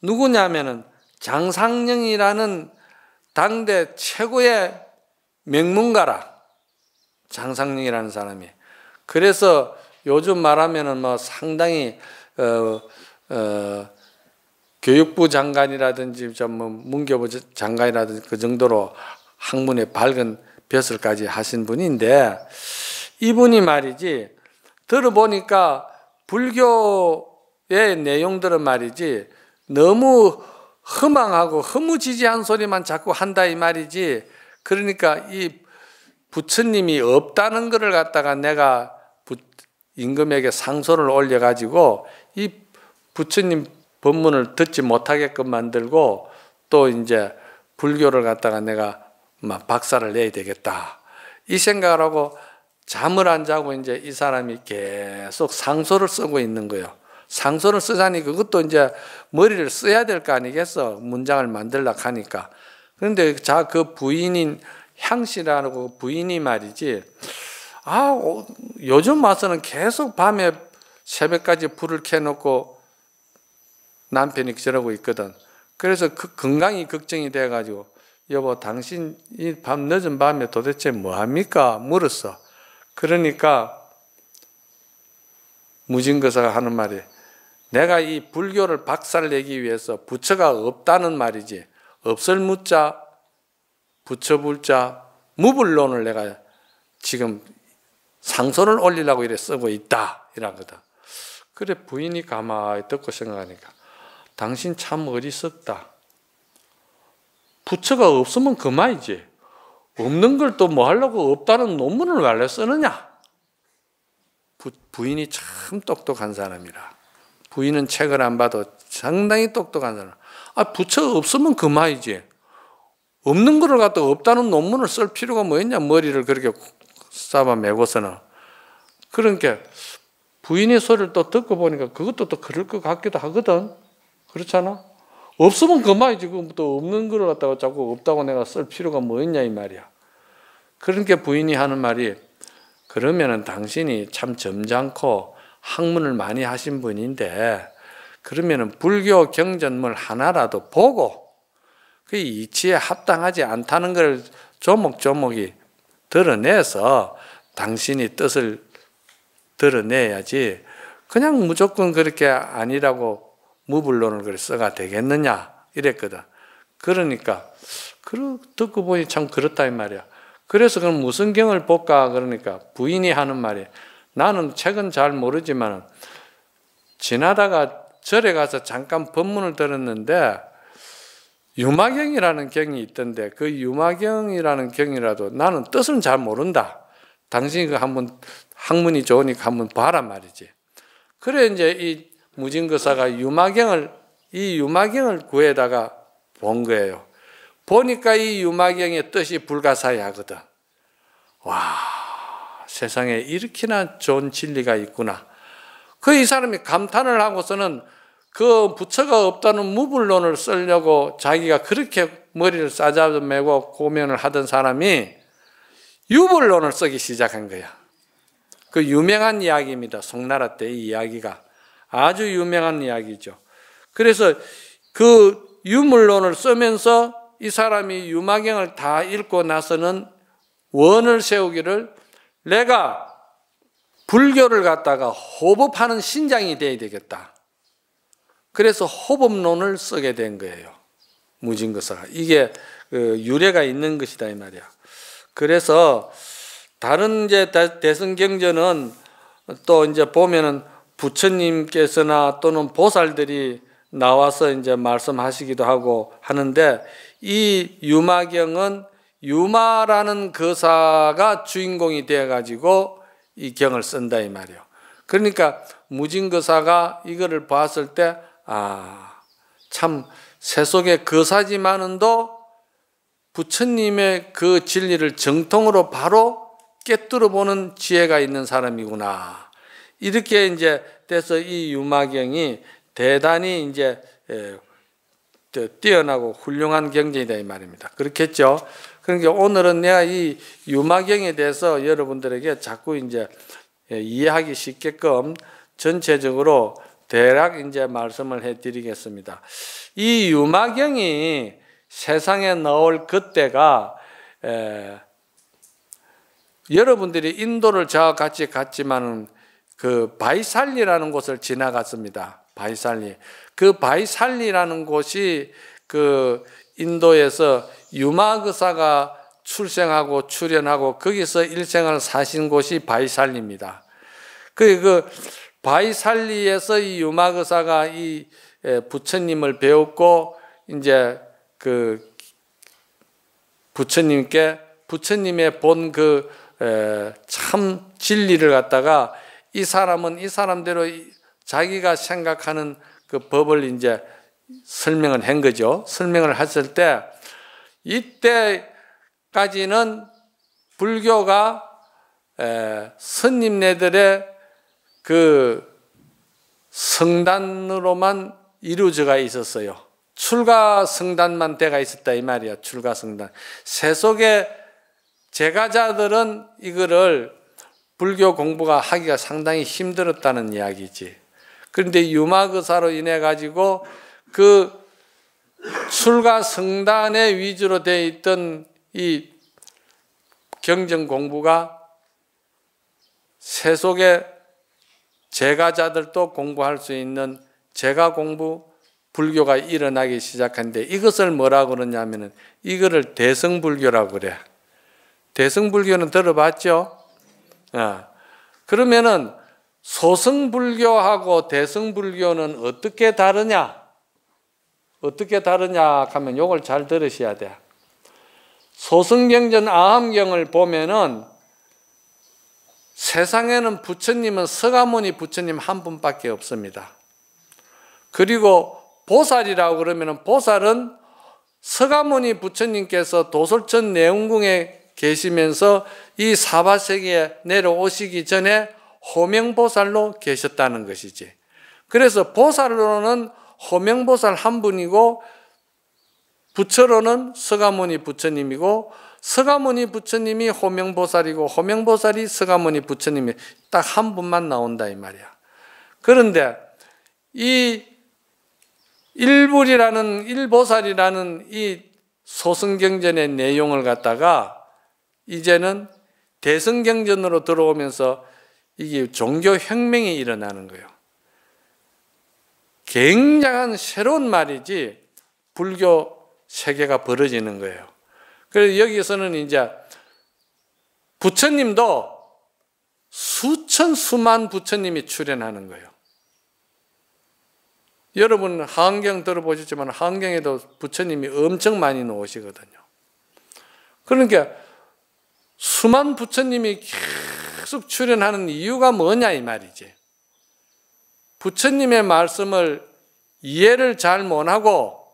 누구냐면은 장상령이라는 당대 최고의 명문가라. 장상령이라는 사람이. 그래서 요즘 말하면은 뭐 상당히 어, 어, 교육부 장관이라든지 좀뭐 문교부 장관이라든지 그 정도로 학문의 밝은 벼슬까지 하신 분인데 이분이 말이지 들어보니까 불교의 내용들은 말이지 너무 허망하고 허무지지한 소리만 자꾸 한다 이 말이지 그러니까 이 부처님이 없다는 것을 갖다가 내가 임금에게 상소를 올려가지고 이 부처님 법문을 듣지 못하게끔 만들고 또 이제 불교를 갖다가 내가 막 박사를 내야 되겠다. 이 생각을 하고 잠을 안 자고 이제 이 사람이 계속 상소를 쓰고 있는 거예요. 상소를 쓰자니 그것도 이제 머리를 써야 될 거 아니겠어. 문장을 만들라 하니까. 그런데 자 그 부인인 향씨라고 그 부인이 말이지 아, 어, 요즘 와서는 계속 밤에 새벽까지 불을 켜놓고 남편이 저러고 있거든. 그래서 그 건강이 걱정이 돼가지고 여보 당신이 밤 늦은 밤에 도대체 뭐합니까? 물었어. 그러니까 무진거사가 하는 말이 내가 이 불교를 박살내기 위해서 부처가 없다는 말이지 없을 무자 부처 불자 무불론을 내가 지금 상소를 올리려고 이래 쓰고 있다. 이란 거다. 그래 부인이 가만히 듣고 생각하니까 당신 참 어리석다. 부처가 없으면 그만이지. 없는 걸 또 뭐 하려고 없다는 논문을 말래 쓰느냐? 부, 인이참 똑똑한 사람이라. 부인은 책을 안 봐도 상당히 똑똑한 사람. 아, 부처 없으면 그만이지. 없는 거 갖다 없다는 논문을 쓸 필요가 뭐 있냐? 머리를 그렇게 잡아매고서는. 그러니까 부인의 소리를 또 듣고 보니까 그것도 또 그럴 것 같기도 하거든. 그렇잖아? 없으면 그만이 지금 또 없는 걸 갖다가 자꾸 없다고 내가 쓸 필요가 뭐 있냐 이 말이야. 그러니까 부인이 하는 말이 그러면은 당신이 참 점잖고 학문을 많이 하신 분인데 그러면은 불교 경전물 하나라도 보고 그 이치에 합당하지 않다는 걸 조목조목이 드러내서 당신이 뜻을 드러내야지 그냥 무조건 그렇게 아니라고 무불론을 그래 써가 되겠느냐 이랬거든. 그러니까 그 듣고 보니 참 그렇다 이 말이야. 그래서 그럼 무슨 경을 볼까 그러니까 부인이 하는 말이 나는 책은 잘 모르지만 지나다가 절에 가서 잠깐 법문을 들었는데 유마경이라는 경이 있던데 그 유마경이라는 경이라도 나는 뜻은 잘 모른다. 당신이 그 한번 학문이 좋으니까 한번 봐라 말이지. 그래 이제 이 무진거사가 유마경을 이 유마경을 구해다가 본 거예요. 보니까 이 유마경의 뜻이 불가사의하거든. 와 세상에 이렇게나 좋은 진리가 있구나. 그 이 사람이 감탄을 하고서는 그 부처가 없다는 무불론을 쓰려고 자기가 그렇게 머리를 싸잡아 매고 고면을 하던 사람이 유불론을 쓰기 시작한 거야. 그 유명한 이야기입니다. 송나라 때 이 이야기가 아주 유명한 이야기죠. 그래서 그 유물론을 쓰면서 이 사람이 유마경을 다 읽고 나서는 원을 세우기를 내가 불교를 갖다가 호법하는 신장이 돼야 되겠다. 그래서 허법론을 쓰게 된 거예요. 무진거사가. 이게 그 유래가 있는 것이다 이 말이야. 그래서 다른 이제 대승경전은 또 이제 보면은 부처님께서나 또는 보살들이 나와서 이제 말씀하시기도 하고 하는데 이 유마경은 유마라는 거사가 주인공이 되어 가지고 이 경을 쓴다 이 말이요. 그러니까 무진거사가 이거를 봤을 때 아, 참 세속의 거사지만은도 그 부처님의 그 진리를 정통으로 바로 깨뜨려 보는 지혜가 있는 사람이구나. 이렇게 이제 돼서 이 유마경이 대단히 이제 예, 뛰어나고 훌륭한 경쟁이다이 말입니다. 그렇겠죠? 그러니까 오늘은 내가 이 유마경에 대해서 여러분들에게 자꾸 이제 예, 이해하기 쉽게끔 전체적으로 대략 이제 말씀을 해드리겠습니다. 이 유마경이 세상에 나올 그때가 에, 여러분들이 인도를 저와 같이 갔지만그 바이살리라는 곳을 지나갔습니다. 바이살리. 그 바이살리라는 곳이 그 인도에서 유마그사가 출생하고 출현하고 거기서 일생을 사신 곳이 바이살리입니다. 그, 그, 바이살리에서 이유마그사가이 부처님을 배웠고 이제 그 부처님께 부처님의 본 그 참 진리를 갖다가 이 사람은 이 사람대로 자기가 생각하는 그 법을 이제 설명을 한 거죠. 설명을 했을 때 이때까지는 불교가 스님네들의 그 성단으로만 이루어져가 있었어요. 출가 성단만 때가 있었다 이 말이야. 출가 성단. 세속의 제가자들은 이거를 불교 공부가 하기가 상당히 힘들었다는 이야기지. 그런데 유마그사로 인해 가지고 그 출가 성단의 위주로 되 있던 이 경전 공부가 세속의 제가자들도 공부할 수 있는 제가 공부 불교가 일어나기 시작한데 이것을 뭐라 그러냐면은 이거를 대승불교라고 그래. 대승불교는 들어봤죠? 어. 그러면은 소승불교하고 대승불교는 어떻게 다르냐? 어떻게 다르냐 하면 이걸잘 들으셔야 돼. 소승경전 아함경을 보면은 세상에는 부처님은 서가모니 부처님 한 분밖에 없습니다. 그리고 보살이라고 그러면 보살은 서가모니 부처님께서 도솔천 내운궁에 계시면서 이 사바세계에 내려오시기 전에 호명보살로 계셨다는 것이지. 그래서 보살로는 호명보살 한 분이고 부처로는 서가모니 부처님이고 서가모니 부처님이 호명보살이고 호명보살이 서가모니 부처님이 딱 한 분만 나온다 이 말이야. 그런데 이 일불이라는 일보살이라는 이 소승경전의 내용을 갖다가 이제는 대승경전으로 들어오면서 이게 종교 혁명이 일어나는 거예요. 굉장한 새로운 말이지 불교 세계가 벌어지는 거예요. 그래서 여기에서는 이제 부처님도 수천 수만 부처님이 출연하는 거예요. 여러분 한경 들어보셨지만 한경에도 부처님이 엄청 많이 나오시거든요. 그러니까 수만 부처님이 계속 출연하는 이유가 뭐냐 이 말이지. 부처님의 말씀을 이해를 잘 못하고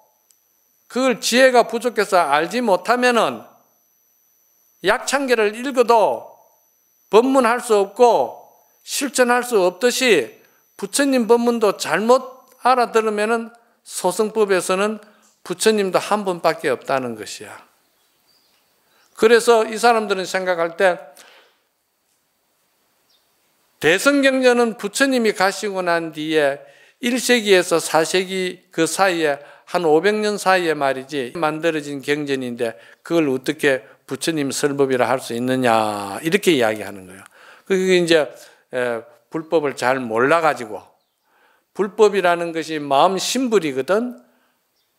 그걸 지혜가 부족해서 알지 못하면은 약창계를 읽어도 법문할 수 없고 실천할 수 없듯이 부처님 법문도 잘못 알아들으면은 소승법에서는 부처님도 한 분밖에 없다는 것이야. 그래서 이 사람들은 생각할 때 대성경전은 부처님이 가시고 난 뒤에 1세기에서 4세기 그 사이에 한 500년 사이에 말이지 만들어진 경전인데 그걸 어떻게 부처님 설법이라 할 수 있느냐 이렇게 이야기하는 거예요. 그게 이제 불법을 잘 몰라가지고 불법이라는 것이 마음 심불이거든.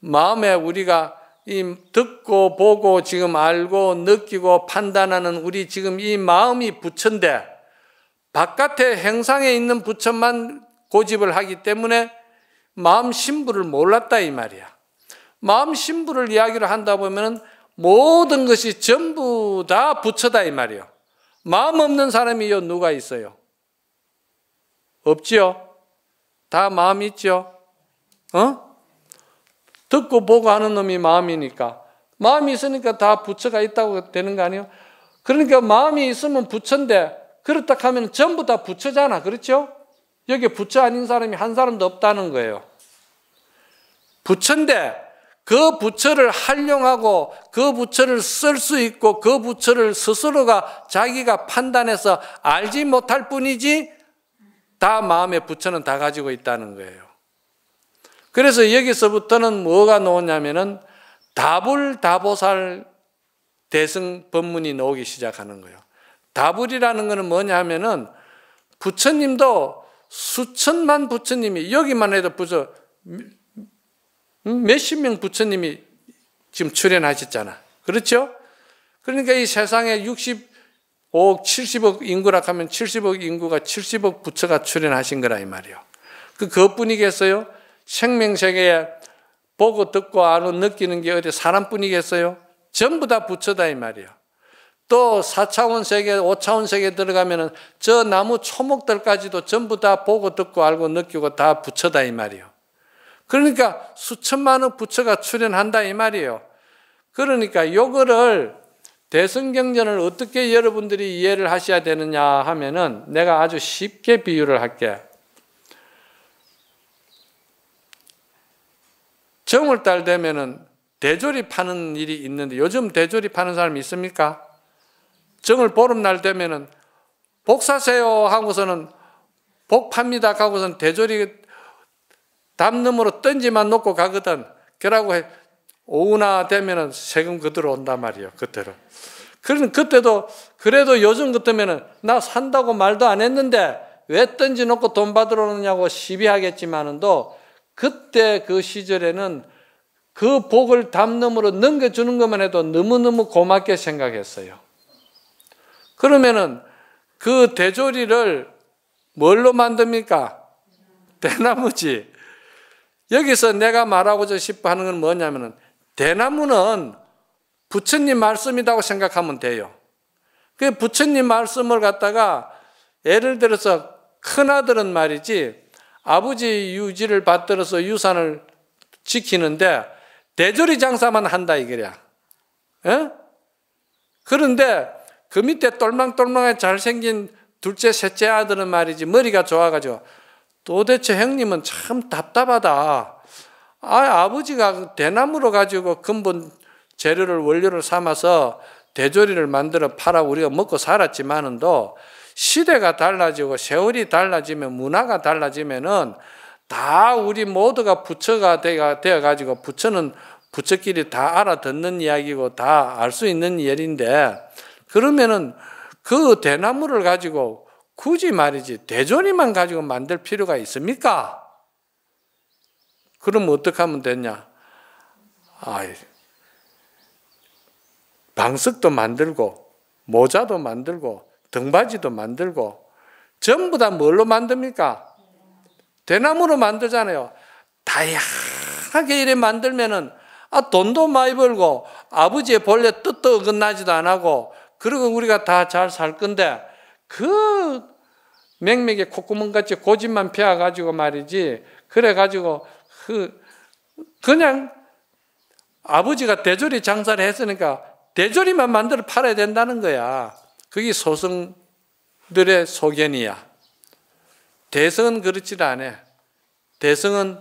마음에 우리가 이 듣고 보고 지금 알고 느끼고 판단하는 우리 지금 이 마음이 부처인데 바깥의 행상에 있는 부처만 고집을 하기 때문에 마음 신부를 몰랐다 이 말이야. 마음 신부를 이야기를 한다 보면 모든 것이 전부 다 부처다 이말이야 마음 없는 사람이요 누가 있어요? 없지요. 다 마음 있죠. 어? 듣고 보고 하는 놈이 마음이니까 마음이 있으니까 다 부처가 있다고 되는 거 아니에요? 그러니까 마음이 있으면 부처인데 그렇다 하면 전부 다 부처잖아. 그렇죠? 여기에 부처 아닌 사람이 한 사람도 없다는 거예요. 부처인데 그 부처를 활용하고 그 부처를 쓸 수 있고 그 부처를 스스로가 자기가 판단해서 알지 못할 뿐이지 다 마음의 부처는 다 가지고 있다는 거예요. 그래서 여기서부터는 뭐가 나오냐면은 다불 다보살 대승 법문이 나오기 시작하는 거예요. 다불이라는 것은 뭐냐 하면은 부처님도 수천만 부처님이 여기만 해도 부처 음, 몇십 명 부처님이 지금 출연하셨잖아. 그렇죠? 그러니까 이 세상에 65억, 70억 인구라 하면 70억 인구가 70억 부처가 출연하신 거라 이 말이요. 그 그것뿐이겠어요? 생명세계에 보고 듣고 아고 느끼는 게 어디 사람뿐이겠어요? 전부 다 부처다 이 말이요. 또 4차원 세계, 5차원 세계 들어가면은 저 나무 초목들까지도 전부 다 보고 듣고 알고 느끼고 다 부처다 이 말이요. 그러니까 수천만 의 부처가 출현한다 이 말이에요. 그러니까 요거를 대승경전을 어떻게 여러분들이 이해를 하셔야 되느냐 하면은 내가 아주 쉽게 비유를 할게. 정월달 되면은 대조리 파는 일이 있는데 요즘 대조리 파는 사람이 있습니까? 정을 보름날 되면은 복 사세요 하고서는 복합니다 하고서는 대조리 담놈으로 던지만 놓고 가거든. 그러고 해. 오후나 되면은 세금 그대로 온단 말이에요. 그대로 그런 그때도 그래도 요즘 같으면은 나 산다고 말도 안 했는데 왜 던지 놓고 돈 받으러 오느냐고 시비하겠지만은도 그때 그 시절에는 그 복을 담놈으로 넘겨주는 것만 해도 너무너무 고맙게 생각했어요. 그러면은 그 대조리를 뭘로 만듭니까? 대나무지. 여기서 내가 말하고자 싶어 하는 건 뭐냐면은 대나무는 부처님 말씀이라고 생각하면 돼요. 그 부처님 말씀을 갖다가 예를 들어서 큰아들은 말이지 아버지 유지를 받들어서 유산을 지키는데 대조리 장사만 한다 이거야. 에? 어? 그런데 그 밑에 똘망똘망하 잘생긴 둘째, 셋째 아들은 말이지 머리가 좋아가지고 도대체 형님은 참 답답하다. 아, 아버지가 대나무로 가지고 근본 재료를 원료를 삼아서 대조리를 만들어 팔아 우리가 먹고 살았지만은도 시대가 달라지고 세월이 달라지면 문화가 달라지면은 다 우리 모두가 부처가 되어 가지고 부처는 부처끼리 다 알아듣는 이야기고 다 알 수 있는 예인데 그러면은 그 대나무를 가지고 굳이 말이지 대조리만 가지고 만들 필요가 있습니까? 그럼 어떻게 하면 되냐? 아, 방석도 만들고 모자도 만들고 등받이도 만들고 전부 다 뭘로 만듭니까? 대나무로 만들잖아요. 다양하게 이래 만들면은 아 돈도 많이 벌고 아버지의 본래 뜻도 어긋나지도 안 하고 그러고 우리가 다 잘 살 건데 그 맹맥에 콧구멍같이 고집만 피워가지고 말이지 그래가지고 그 그냥 아버지가 대조리 장사를 했으니까 대조리만 만들어 팔아야 된다는 거야. 그게 소승들의 소견이야. 대성은 그렇지 않아. 대성은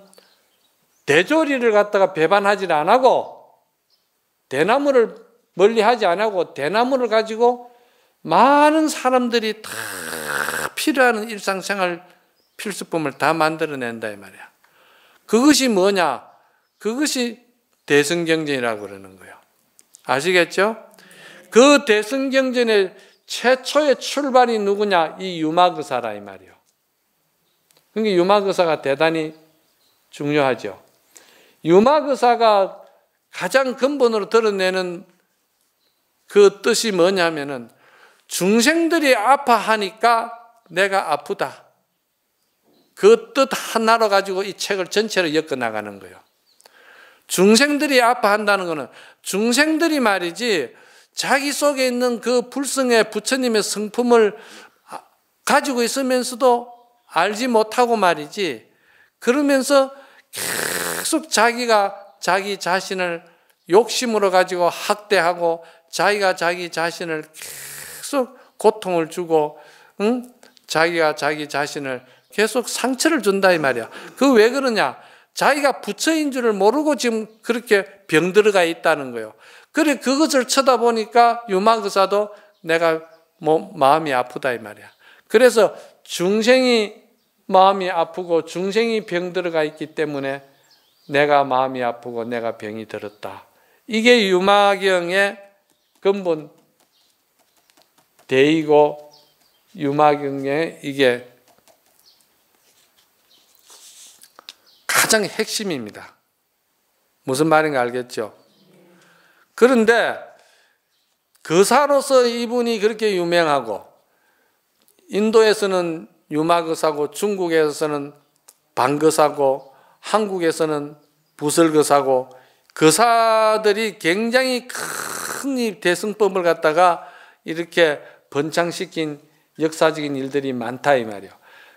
대조리를 갖다가 배반하지 않고 대나무를 멀리하지 않고 대나무를 가지고 많은 사람들이 다필요한 일상생활 필수품을 다 만들어낸다 이 말이야. 그것이 뭐냐? 그것이 대승경전이라고 그러는 거예요. 아시겠죠? 그 대승경전의 최초의 출발이 누구냐? 이 유마그사라 이 말이요. 그러니까 유마그사가 대단히 중요하죠. 유마그사가 가장 근본으로 드러내는 그 뜻이 뭐냐면은 중생들이 아파하니까 내가 아프다. 그 뜻 하나로 가지고 이 책을 전체로 엮어 나가는 거예요. 중생들이 아파한다는 거는 중생들이 말이지 자기 속에 있는 그 불성의 부처님의 성품을 아, 가지고 있으면서도 알지 못하고 말이지 그러면서 계속 자기가 자기 자신을 욕심으로 가지고 학대하고 자기가 자기 자신을 계속 고통을 주고 응? 자기가 자기 자신을 계속 상처를 준다 이 말이야. 그 왜 그러냐? 자기가 부처인 줄을 모르고 지금 그렇게 병들어가 있다는 거예요. 그래 그것을 쳐다보니까 유마그사도 내가 뭐 마음이 아프다 이 말이야. 그래서 중생이 마음이 아프고 중생이 병들어가 있기 때문에 내가 마음이 아프고 내가 병이 들었다. 이게 유마경의 근본 대이고 유마경의 이게 가장 핵심입니다. 무슨 말인가 알겠죠? 그런데 거사로서 이분이 그렇게 유명하고 인도에서는 유마거사고 중국에서는 반거사고 한국에서는 부설거사고 거사들이 굉장히 큰 큰이 대승법을 갖다가 이렇게 번창시킨 역사적인 일들이 많다 이 말이요.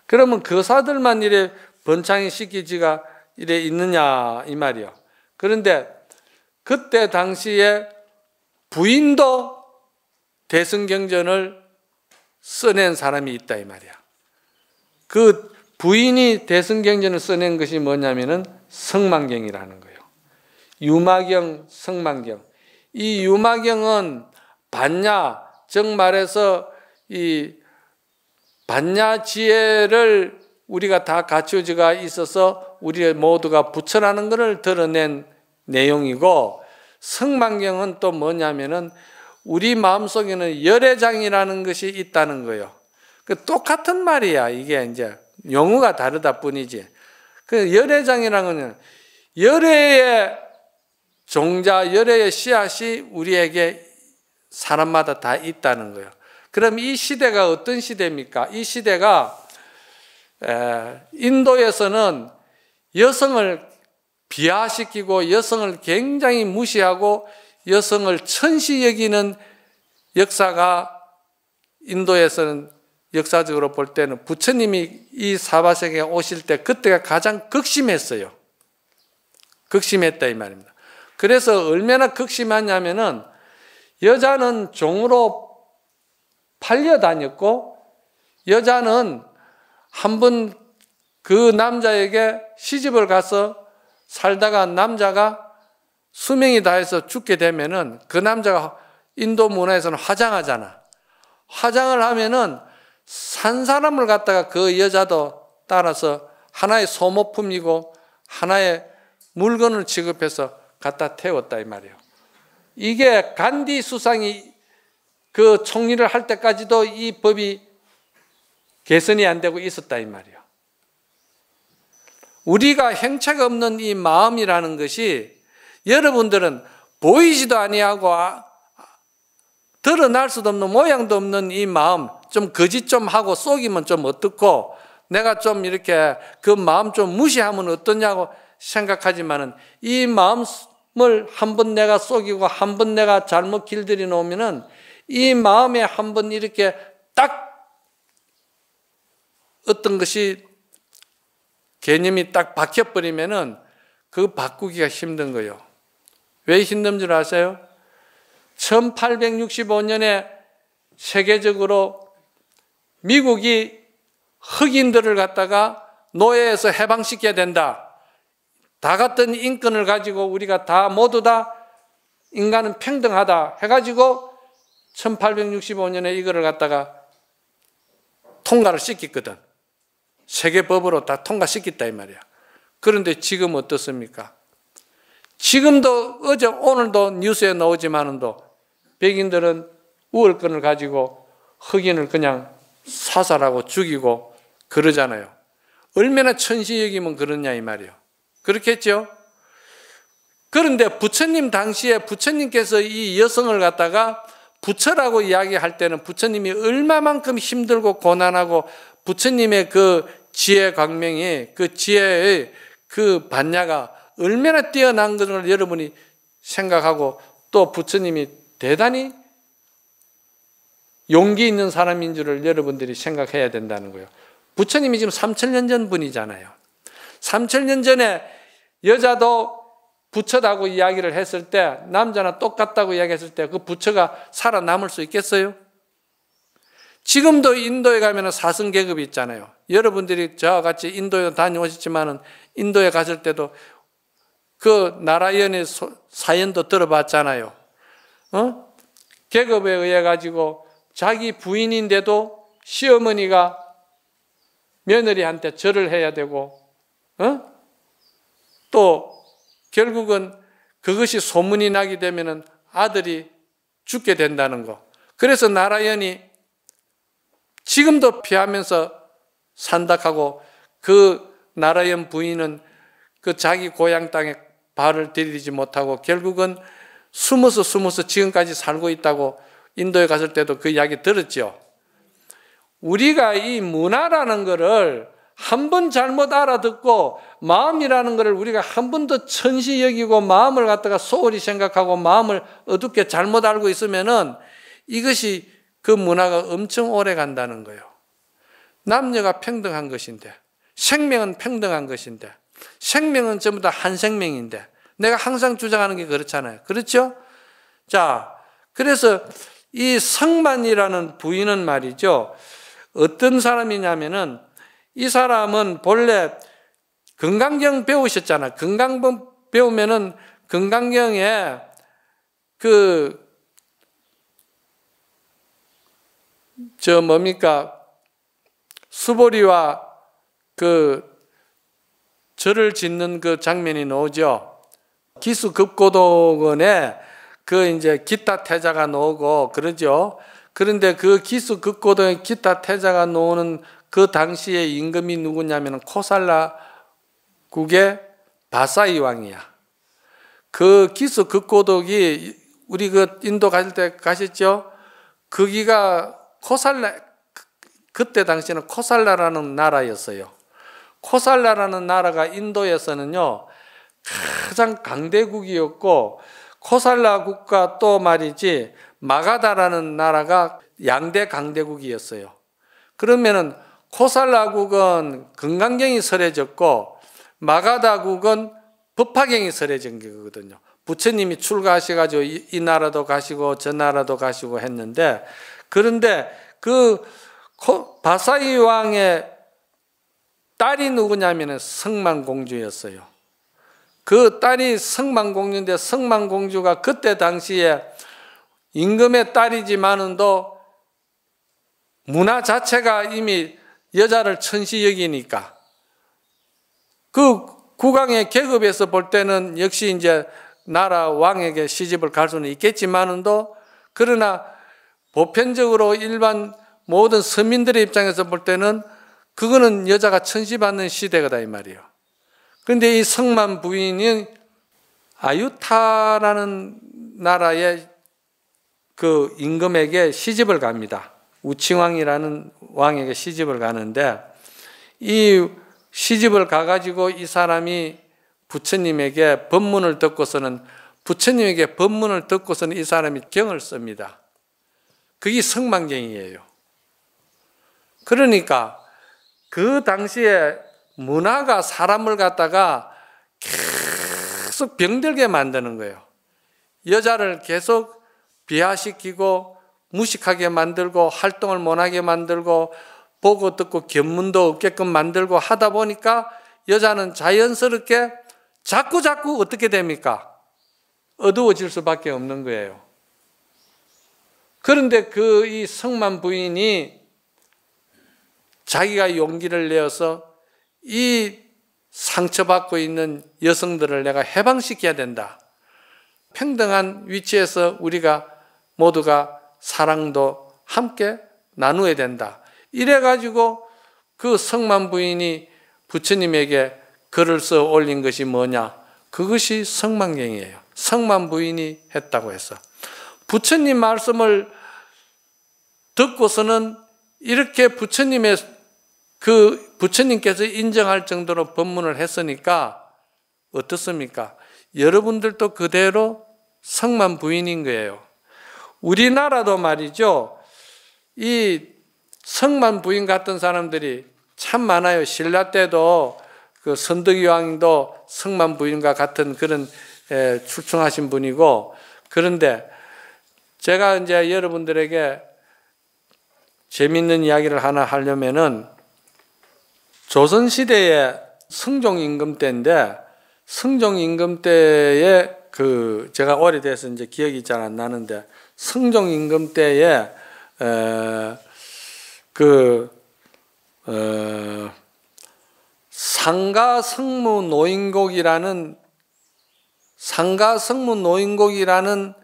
그러면 거사들만 그 이래 번창이 시키지가 이래 있느냐 이 말이요. 그런데 그때 당시에 부인도 대승경전을 써낸 사람이 있다 이 말이야. 그 부인이 대승경전을 써낸 것이 뭐냐면은 성만경이라는 거예요. 유마경, 성만경. 이 유마경은 반야 즉 말해서 이 반야 지혜를 우리가 다 갖추지가 있어서 우리 모두가 부처라는 것을 드러낸 내용이고 성만경은 또 뭐냐면은 우리 마음속에는 열애장이라는 것이 있다는 거예요. 그 똑같은 말이야. 이게 이제 용어가 다르다 뿐이지. 그 열애장이라는 건 열애의 종자 열애의 씨앗이 우리에게 사람마다 다 있다는 거예요. 그럼 이 시대가 어떤 시대입니까? 이 시대가 인도에서는 여성을 비하시키고 여성을 굉장히 무시하고 여성을 천시 여기는 역사가 인도에서는 역사적으로 볼 때는 부처님이 이 사바세계에 오실 때 그때가 가장 극심했어요. 극심했다 이 말입니다. 그래서 얼마나 극심하냐면은 여자는 종으로 팔려 다녔고 여자는 한 번 그 남자에게 시집을 가서 살다가 남자가 수명이 다해서 죽게 되면은 그 남자가 인도 문화에서는 화장하잖아. 화장을 하면은 산 사람을 갖다가 그 여자도 따라서 하나의 소모품이고 하나의 물건을 취급해서 갖다 태웠다 이 말이에요. 이게 간디 수상이 그 총리를 할 때까지도 이 법이 개선이 안 되고 있었다 이 말이에요. 우리가 형체 없는 이 마음이라는 것이 여러분들은 보이지도 아니하고 아, 드러날 수도 없는 모양도 없는 이 마음 좀 거짓 좀 하고 속이면 좀 어떻고 내가 좀 이렇게 그 마음 좀 무시하면 어떠냐고 생각하지만은 이 마음을 한 번 내가 속이고 한 번 내가 잘못 길들이 놓으면은 이 마음에 한 번 이렇게 딱 어떤 것이 개념이 딱 박혀버리면은 그 바꾸기가 힘든 거예요. 왜 힘든 줄 아세요? 1865년에 세계적으로 미국이 흑인들을 갖다가 노예에서 해방시켜야 된다. 다 같은 인권을 가지고 우리가 다 모두 다 인간은 평등하다 해가지고 1865년에 이거를 갖다가 통과를 시켰거든. 세계법으로 다 통과시켰다 이 말이야. 그런데 지금 어떻습니까? 지금도 어제 오늘도 뉴스에 나오지만은도 백인들은 우월권을 가지고 흑인을 그냥 사살하고 죽이고 그러잖아요. 얼마나 천시 여기면 그러냐 이 말이요. 그렇겠죠? 그런데 부처님 당시에 부처님께서 이 여성을 갖다가 부처라고 이야기할 때는 부처님이 얼마만큼 힘들고 고난하고 부처님의 그 지혜 광명이 그 지혜의 그 반야가 얼마나 뛰어난 것을 여러분이 생각하고 또 부처님이 대단히 용기 있는 사람인 줄을 여러분들이 생각해야 된다는 거예요. 부처님이 지금 3천년 전 분이잖아요. 3천년 전에 여자도 부처라고 이야기를 했을 때 남자나 똑같다고 이야기했을 때 그 부처가 살아남을 수 있겠어요? 지금도 인도에 가면 사승 계급이 있잖아요. 여러분들이 저와 같이 인도에 다녀오셨지만은 인도에 갔을 때도 그 나라연의 사연도 들어봤잖아요. 어? 계급에 의해 가지고 자기 부인인데도 시어머니가 며느리한테 절을 해야 되고, 어? 또 결국은 그것이 소문이 나게 되면 아들이 죽게 된다는 거. 그래서 나라연이 지금도 피하면서 산다 하고 그 나라연 부인은 그 자기 고향 땅에 발을 들이지 못하고 결국은 숨어서 숨어서 지금까지 살고 있다고 인도에 갔을 때도 그 이야기 들었죠 우리가 이 문화라는 것을 한번 잘못 알아듣고 마음이라는 것을 우리가 한 번 더 천시 여기고 마음을 갖다가 소홀히 생각하고 마음을 어둡게 잘못 알고 있으면은 이것이 그 문화가 엄청 오래 간다는 거예요. 남녀가 평등한 것인데 생명은 평등한 것인데 생명은 전부 다 한 생명인데 내가 항상 주장하는 게 그렇잖아요. 그렇죠? 자, 그래서 이 성만이라는 부인은 말이죠. 어떤 사람이냐면은 이 사람은 본래 건강경 배우셨잖아. 건강경 배우면은 건강경에 그, 저 뭡니까? 수보리와 그 절을 짓는 그 장면이 나오죠. 기수급고독원에 그 이제 기타 태자가 나오고 그러죠. 그런데 그 기수급고독에 기타 태자가 나오는 그 당시에 임금이 누구냐면 코살라국의 바사이 왕이야. 그 기수 극고독이 그 우리 그 인도 가실 때 가셨죠? 거기가 코살라 그때 당시에는 코살라라는 나라였어요. 코살라라는 나라가 인도에서는요 가장 강대국이었고 코살라국가또 말이지 마가다라는 나라가 양대 강대국이었어요. 그러면은 코살라국은 금강경이 설해졌고 마가다국은 법화경이 설해진 거거든요. 부처님이 출가하셔가지고 이, 이 나라도 가시고 저 나라도 가시고 했는데 그런데 그 바사이 왕의 딸이 누구냐면 성만공주였어요. 그 딸이 성만공주인데 성만공주가 그때 당시에 임금의 딸이지만은도 문화 자체가 이미 여자를 천시 여기니까 그 국왕의 계급에서 볼 때는 역시 이제 나라 왕에게 시집을 갈 수는 있겠지만은도 그러나 보편적으로 일반 모든 서민들의 입장에서 볼 때는 그거는 여자가 천시받는 시대가다 이 말이에요. 그런데 이 성만 부인이 아유타라는 나라의 그 임금에게 시집을 갑니다. 우칭왕이라는 왕에게 시집을 가는데 이 시집을 가가지고 이 사람이 부처님에게 법문을 듣고서는 부처님에게 법문을 듣고서는 이 사람이 경을 씁니다. 그게 성만경이에요. 그러니까 그 당시에 문화가 사람을 갖다가 계속 병들게 만드는 거예요. 여자를 계속 비하시키고 무식하게 만들고 활동을 못하게 만들고 보고 듣고 견문도 없게끔 만들고 하다 보니까 여자는 자연스럽게 자꾸 자꾸 어떻게 됩니까? 어두워질 수밖에 없는 거예요. 그런데 그 이 성만 부인이 자기가 용기를 내어서 이 상처받고 있는 여성들을 내가 해방시켜야 된다. 평등한 위치에서 우리가 모두가 사랑도 함께 나누어야 된다. 이래 가지고 그 성만 부인이 부처님에게 글을 써 올린 것이 뭐냐? 그것이 성만경이에요. 성만 부인이 했다고 해서 부처님 말씀을 듣고서는 이렇게 부처님의 그 부처님께서 인정할 정도로 법문을 했으니까 어떻습니까? 여러분들도 그대로 성만 부인인 거예요. 우리나라도 말이죠. 이 성만 부인 같은 사람들이 참 많아요. 신라 때도 그 선덕여왕도 성만 부인과 같은 그런 출중하신 분이고 그런데 제가 이제 여러분들에게 재밌는 이야기를 하나 하려면은 조선 시대의 성종 임금 때인데 성종 임금 때에 그 제가 오래돼서 이제 기억이 잘 안 나는데 성종 임금 때에 그 어, 상가 성무 노인곡이라는 상가 성무 노인곡이라는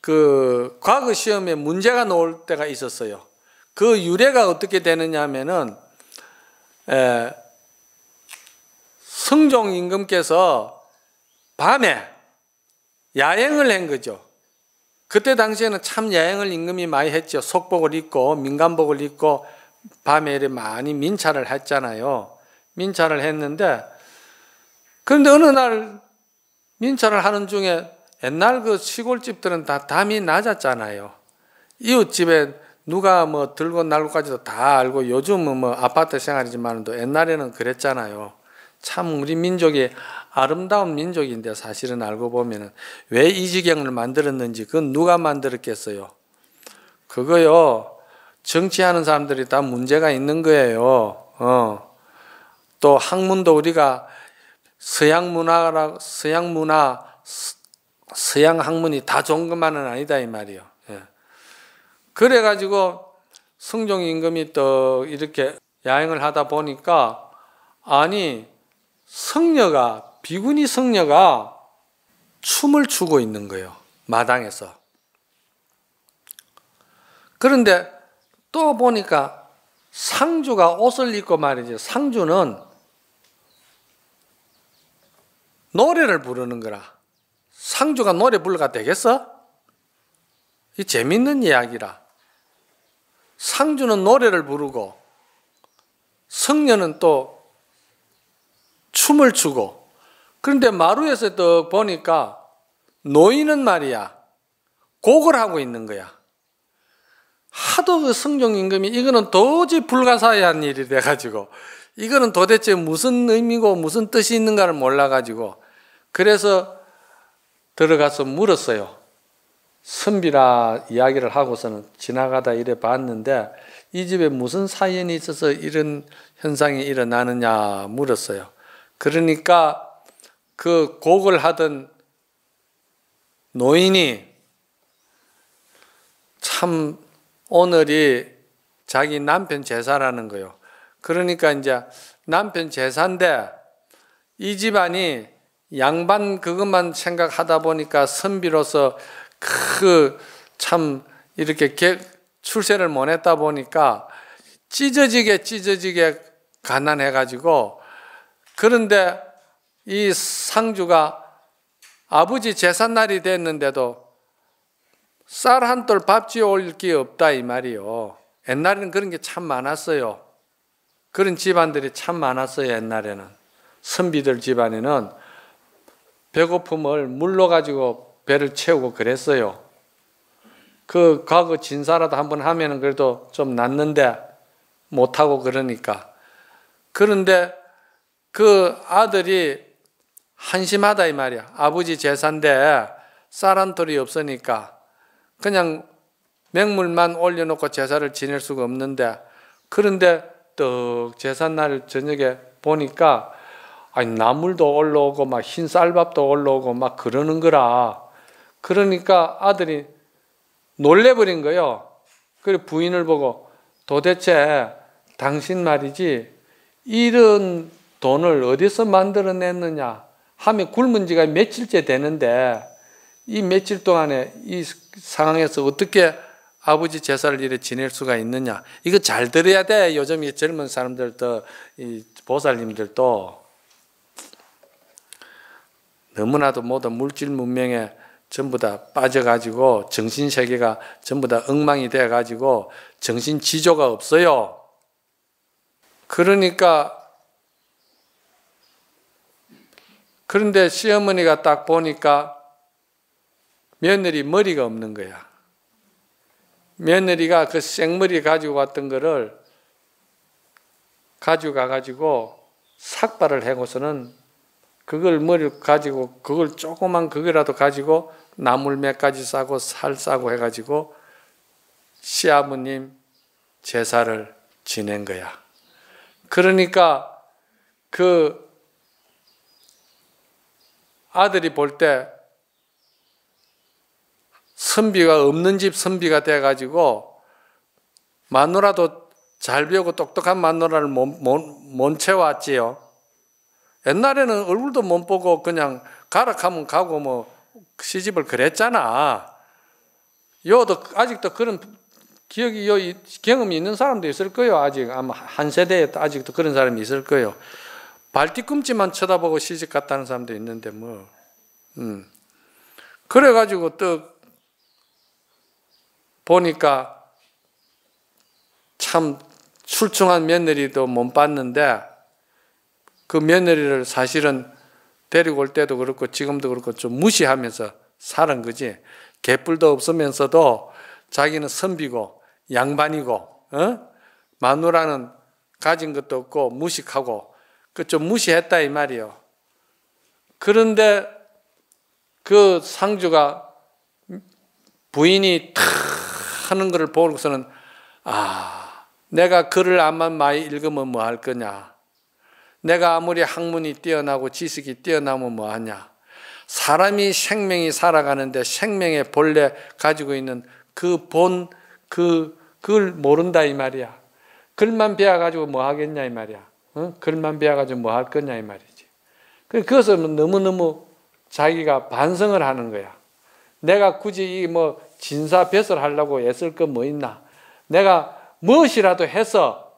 그 과거 시험에 문제가 나올 때가 있었어요. 그 유래가 어떻게 되느냐 하면은 에, 성종 임금께서 밤에 야행을 한 거죠. 그때 당시에는 참 여행을 임금이 많이 했죠. 속복을 입고 민간복을 입고 밤에 이렇게 많이 민차를 했잖아요. 민차를 했는데 그런데 어느 날 민차를 하는 중에 옛날 그 시골집들은 다 담이 낮았잖아요. 이웃집에 누가 뭐 들고 날고까지도 다 알고 요즘은 뭐 아파트 생활이지만도 옛날에는 그랬잖아요. 참 우리 민족이 아름다운 민족인데 사실은 알고 보면 왜이 지경을 만들었는지 그건 누가 만들었겠어요? 그거요. 정치하는 사람들이 다 문제가 있는 거예요. 어. 또 학문도 우리가 서양 문화라 서양 문화 서양 학문이 다 좋은 것만은 아니다 이 말이요. 예. 그래 가지고 성종 임금이 또 이렇게 야행을 하다 보니까 아니 성녀가 비구니 성녀가 춤을 추고 있는 거예요. 마당에서. 그런데 또 보니까 상주가 옷을 입고 말이지 상주는 노래를 부르는 거라. 상주가 노래 불러가 되겠어? 이 재밌는 이야기라. 상주는 노래를 부르고 성녀는 또 춤을 추고 그런데 마루에서 떡 보니까 노인은 말이야. 곡을 하고 있는 거야. 하도 그 성종임금이 이거는 도저히 불가사의한 일이 돼가지고 이거는 도대체 무슨 의미고 무슨 뜻이 있는가를 몰라가지고 그래서 들어가서 물었어요. 선비라 이야기를 하고서는 지나가다 이래 봤는데 이 집에 무슨 사연이 있어서 이런 현상이 일어나느냐 물었어요. 그러니까 그 곡을 하던 노인이 참 오늘이 자기 남편 제사라는 거요. 그러니까 이제 남편 제사인데 이 집안이 양반 그것만 생각하다 보니까 선비로서 그 참 이렇게 출세를 못 했다 보니까 찢어지게 찢어지게 가난해가지고 그런데 이 상주가 아버지 제삿날이 됐는데도 쌀한톨밥 지어 올릴 게 없다 이 말이요. 옛날에는 그런 게 참 많았어요. 그런 집안들이 참 많았어요 옛날에는. 선비들 집안에는 배고픔을 물로 가지고 배를 채우고 그랬어요. 그 과거 진사라도 한번 하면은 그래도 좀 낫는데 못하고 그러니까. 그런데 그 아들이 한심하다 이 말이야. 아버지 재산대 데 쌀한 톨이 없으니까 그냥 맹물만 올려놓고 제사를 지낼 수가 없는데 그런데 떡 제삿날 저녁에 보니까 아니 나물도 올라오고 막 흰 쌀밥도 올라오고 막 그러는 거라 그러니까 아들이 놀래버린 거예요. 그리고 부인을 보고 도대체 당신 말이지 이런 돈을 어디서 만들어냈느냐 하면 굶은 지가 며칠째 되는데 이 며칠 동안에 이 상황에서 어떻게 아버지 제사를 이래 지낼 수가 있느냐. 이거 잘 들어야 돼. 요즘 이 젊은 사람들도, 이 보살님들도 너무나도 모든 물질 문명에 전부 다 빠져가지고 정신세계가 전부 다 엉망이 돼가지고 정신 지조가 없어요. 그러니까 그런데 시어머니가 딱 보니까 며느리 머리가 없는 거야. 며느리가 그 생머리 가지고 왔던 거를 가져가가지고 삭발을 해고서는 그걸 머리 가지고 그걸 조그만 그거라도 가지고 나물매까지 싸고 살 싸고 해가지고 시아버님 제사를 지낸 거야. 그러니까 그 아들이 볼 때 선비가 없는 집 선비가 돼가지고 마누라도 잘 배우고 똑똑한 마누라를 못, 채워왔지요. 옛날에는 얼굴도 못 보고 그냥 가락하면 가고 뭐 시집을 그랬잖아. 요도 아직도 그런 기억이 요 경험이 있는 사람도 있을 거예요. 아직 아마 한 세대에 아직도 그런 사람이 있을 거예요. 발 뒤꿈치만 쳐다보고 시집 갔다는 사람도 있는데 뭐, 음. 그래가지고 또 보니까 참 출중한 며느리도 못 봤는데 그 며느리를 사실은 데리고 올 때도 그렇고 지금도 그렇고 좀 무시하면서 사는 거지. 개뿔도 없으면서도 자기는 선비고 양반이고 어? 마누라는 가진 것도 없고 무식하고 그좀 무시했다 이 말이요. 그런데 그 상주가 부인이 탁 하는 것을 보고서는 아 내가 글을 암만 많이 읽으면 뭐 할 거냐. 내가 아무리 학문이 뛰어나고 지식이 뛰어나면 뭐 하냐. 사람이 생명이 살아가는데 생명의 본래 가지고 있는 그 본, 그, 그걸 모른다 이 말이야. 글만 배워가지고 뭐 하겠냐 이 말이야. 어? 글만 배워가지고 뭐 할 거냐 이 말이지. 그, 그것을 너무너무 자기가 반성을 하는 거야. 내가 굳이 뭐 진사 벼슬 하려고 애쓸 거뭐 있나. 내가 무엇이라도 해서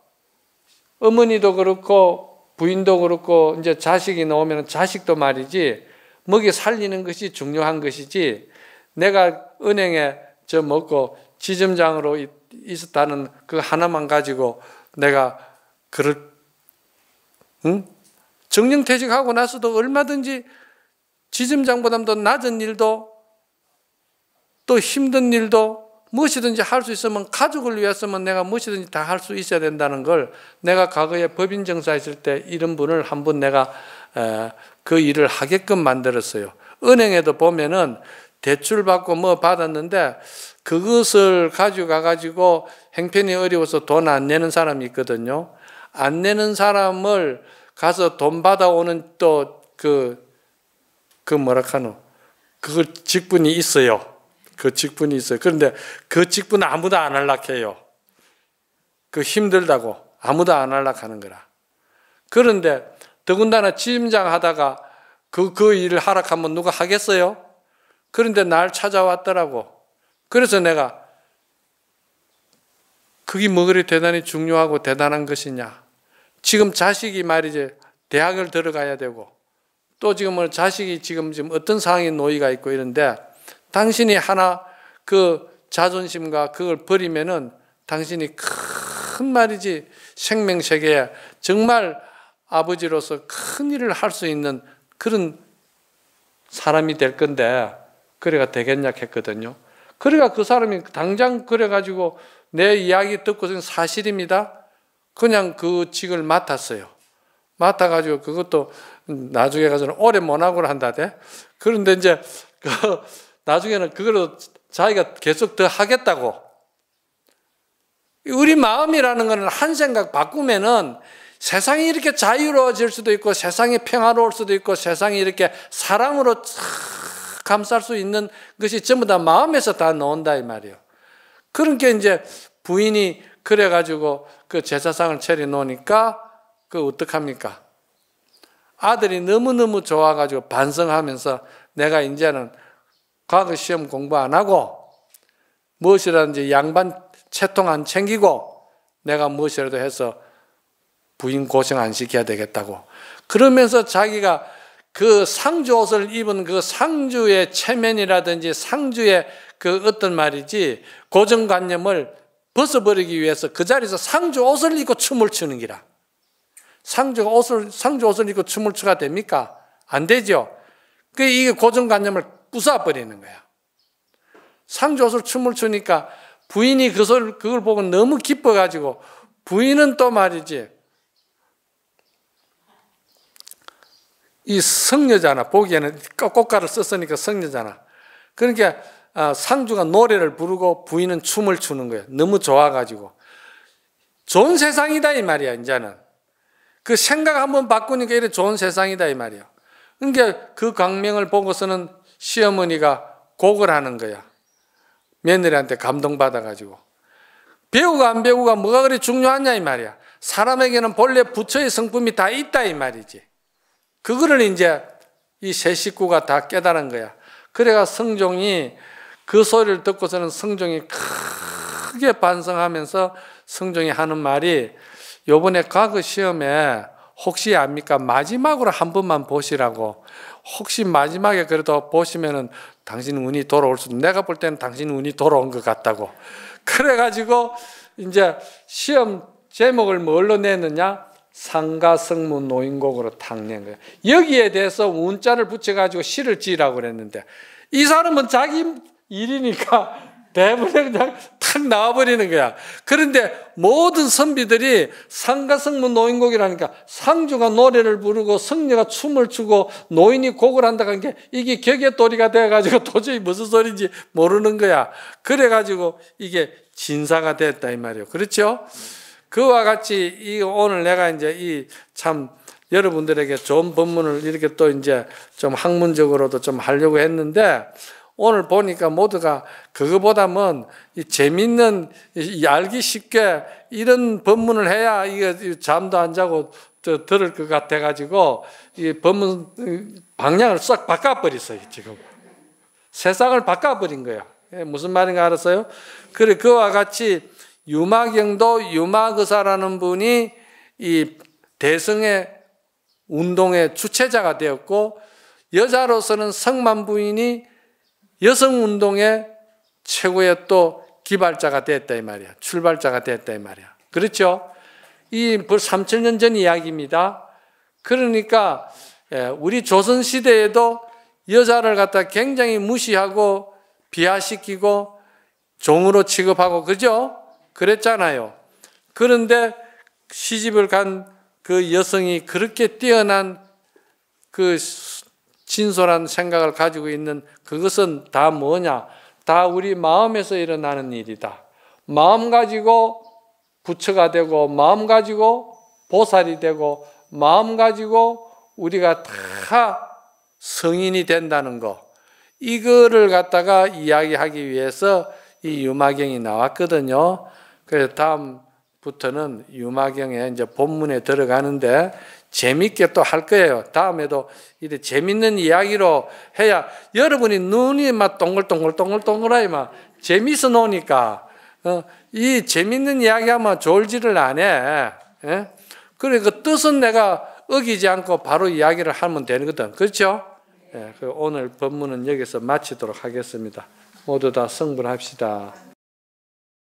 어머니도 그렇고 부인도 그렇고 이제 자식이 나오면 자식도 말이지 먹이 살리는 것이 중요한 것이지 내가 은행에 저 먹고 지점장으로 있었다는 그 하나만 가지고 내가 그럴 응? 정년퇴직하고 나서도 얼마든지 지점장보담도 낮은 일도 또 힘든 일도 무엇이든지 할 수 있으면 가족을 위해서면 내가 무엇이든지 다 할 수 있어야 된다는 걸 내가 과거에 법인 정사 했을때 이런 분을 한 분 내가 그 일을 하게끔 만들었어요. 은행에도 보면은 대출 받고 뭐 받았는데 그것을 가져가 가지고 행편이 어려워서 돈 안 내는 사람이 있거든요. 안 내는 사람을 가서 돈 받아오는 또 그, 그 뭐라 카노. 그 직분이 있어요. 그 직분이 있어요. 그런데 그 직분 아무도 안 할락해요. 그 힘들다고 아무도 안 할락하는 거라. 그런데 더군다나 짐임장 하다가 그, 그 일을 하락하면 누가 하겠어요? 그런데 날 찾아왔더라고. 그래서 내가 그게 뭐 그리 대단히 중요하고 대단한 것이냐. 지금 자식이 말이지 대학을 들어가야 되고 또 지금은 뭐 자식이 지금 지금 어떤 상황에 노이가 있고 이런데 당신이 하나 그 자존심과 그걸 버리면은 당신이 큰 말이지 생명 세계에 정말 아버지로서 큰 일을 할 수 있는 그런 사람이 될 건데 그래가 되겠냐 했거든요. 그래가 그 사람이 당장 그래 가지고 내 이야기 듣고서 사실입니다. 그냥 그 직을 맡았어요. 맡아가지고 그것도 나중에 가서는 오래 모하고를 한다대. 그런데 이제 그 나중에는 그걸 자기가 계속 더 하겠다고. 우리 마음이라는 것은 한 생각 바꾸면은 세상이 이렇게 자유로워질 수도 있고 세상이 평화로울 수도 있고 세상이 이렇게 사랑으로 감쌀 수 있는 것이 전부 다 마음에서 다 나온다 이 말이에요. 그러니까 이제 부인이 그래가지고 그 제사상을 차려놓으니까 그 어떡합니까? 아들이 너무너무 좋아가지고 반성하면서 내가 이제는 과거 시험 공부 안 하고 무엇이라든지 양반 채통 안 챙기고 내가 무엇이라도 해서 부인 고생 안 시켜야 되겠다고 그러면서 자기가 그 상주 옷을 입은 그 상주의 체면이라든지 상주의 그 어떤 말이지 고정관념을 벗어버리기 위해서 그 자리에서 상주 옷을 입고 춤을 추는 기라. 상주 옷을, 상주 옷을 입고 춤을 추가 됩니까? 안 되죠. 그 이게 고정관념을 부숴버리는 거야. 상주 옷을 춤을 추니까 부인이 그걸, 그걸 보고 너무 기뻐가지고 부인은 또 말이지. 이 성녀잖아. 보기에는 꽃가루 썼으니까 성녀잖아. 그러니까 아, 상주가 노래를 부르고 부인은 춤을 추는 거예요. 너무 좋아가지고. 좋은 세상이다 이 말이야 이제는. 그 생각 한번 바꾸니까 이래 좋은 세상이다 이 말이야. 그러니까 그 광명을 보고서는 시어머니가 곡을 하는 거야. 며느리한테 감동받아가지고. 배우가 안 배우가 뭐가 그리 중요하냐 이 말이야. 사람에게는 본래 부처의 성품이 다 있다 이 말이지. 그거를 이제 이 세 식구가 다 깨달은 거야. 그래가 성종이 그 소리를 듣고서는 성종이 크게 반성하면서 성종이 하는 말이 요번에 과거 시험에 혹시 압니까? 마지막으로 한 번만 보시라고. 혹시 마지막에 그래도 보시면은 당신 운이 돌아올 수, 도 내가 볼 때는 당신 운이 돌아온 것 같다고. 그래가지고 이제 시험 제목을 뭘로 뭐 냈느냐? 상가성무 노인곡으로 탁낸 거예요. 여기에 대해서 운자를 붙여가지고 시를 지으라고 그랬는데 이 사람은 자기 일이니까 대부분 그냥 탁 나와버리는 거야. 그런데 모든 선비들이 상가성문 노인곡이라니까 상주가 노래를 부르고 성녀가 춤을 추고 노인이 곡을 한다고 한게 이게 격의도리가 돼가지고 도저히 무슨 소리인지 모르는 거야. 그래가지고 이게 진사가 됐다 이 말이에요. 그렇죠? 그와 같이 이 오늘 내가 이제 이 참 여러분들에게 좋은 법문을 이렇게 또 이제 좀 학문적으로도 좀 하려고 했는데 오늘 보니까 모두가 그거보다는 이 재밌는 이 알기 쉽게 이런 법문을 해야 이게 잠도 안 자고 들을 것 같아 가지고 이 법문 방향을 싹 바꿔 버렸어요 지금 세상을 바꿔 버린 거야 예, 무슨 말인가 알았어요? 그래 그와 같이 유마경도 유마의사라는 분이 이 대승의 운동의 주체자가 되었고 여자로서는 성만 부인이 여성운동의 최고의 또 기발자가 됐다 이 말이야. 출발자가 됐다 이 말이야. 그렇죠? 이 벌써 3천 년전 이야기입니다. 그러니까 예, 우리 조선 시대에도 여자를 갖다 굉장히 무시하고 비하시키고 종으로 취급하고 그죠? 그랬잖아요. 그런데 시집을 간 그 여성이 그렇게 뛰어난 그 신솔한 생각을 가지고 있는 그것은 다 뭐냐? 다 우리 마음에서 일어나는 일이다. 마음 가지고 부처가 되고, 마음 가지고 보살이 되고, 마음 가지고 우리가 다 성인이 된다는 거. 이거를 갖다가 이야기하기 위해서 이 유마경이 나왔거든요. 그래서 다음부터는 유마경에 이제 본문에 들어가는데 재밌게 또 할 거예요. 다음에도 이래 재밌는 이야기로 해야 여러분이 눈이 막 동글동글동글동글하게 막 재밌어 놓으니까 어, 이 재밌는 이야기하면 졸지를 안 해. 예? 그래 그 뜻은 내가 어기지 않고 바로 이야기를 하면 되거든. 는 그렇죠? 예, 그 오늘 법문은 여기서 마치도록 하겠습니다. 모두 다 성불합시다.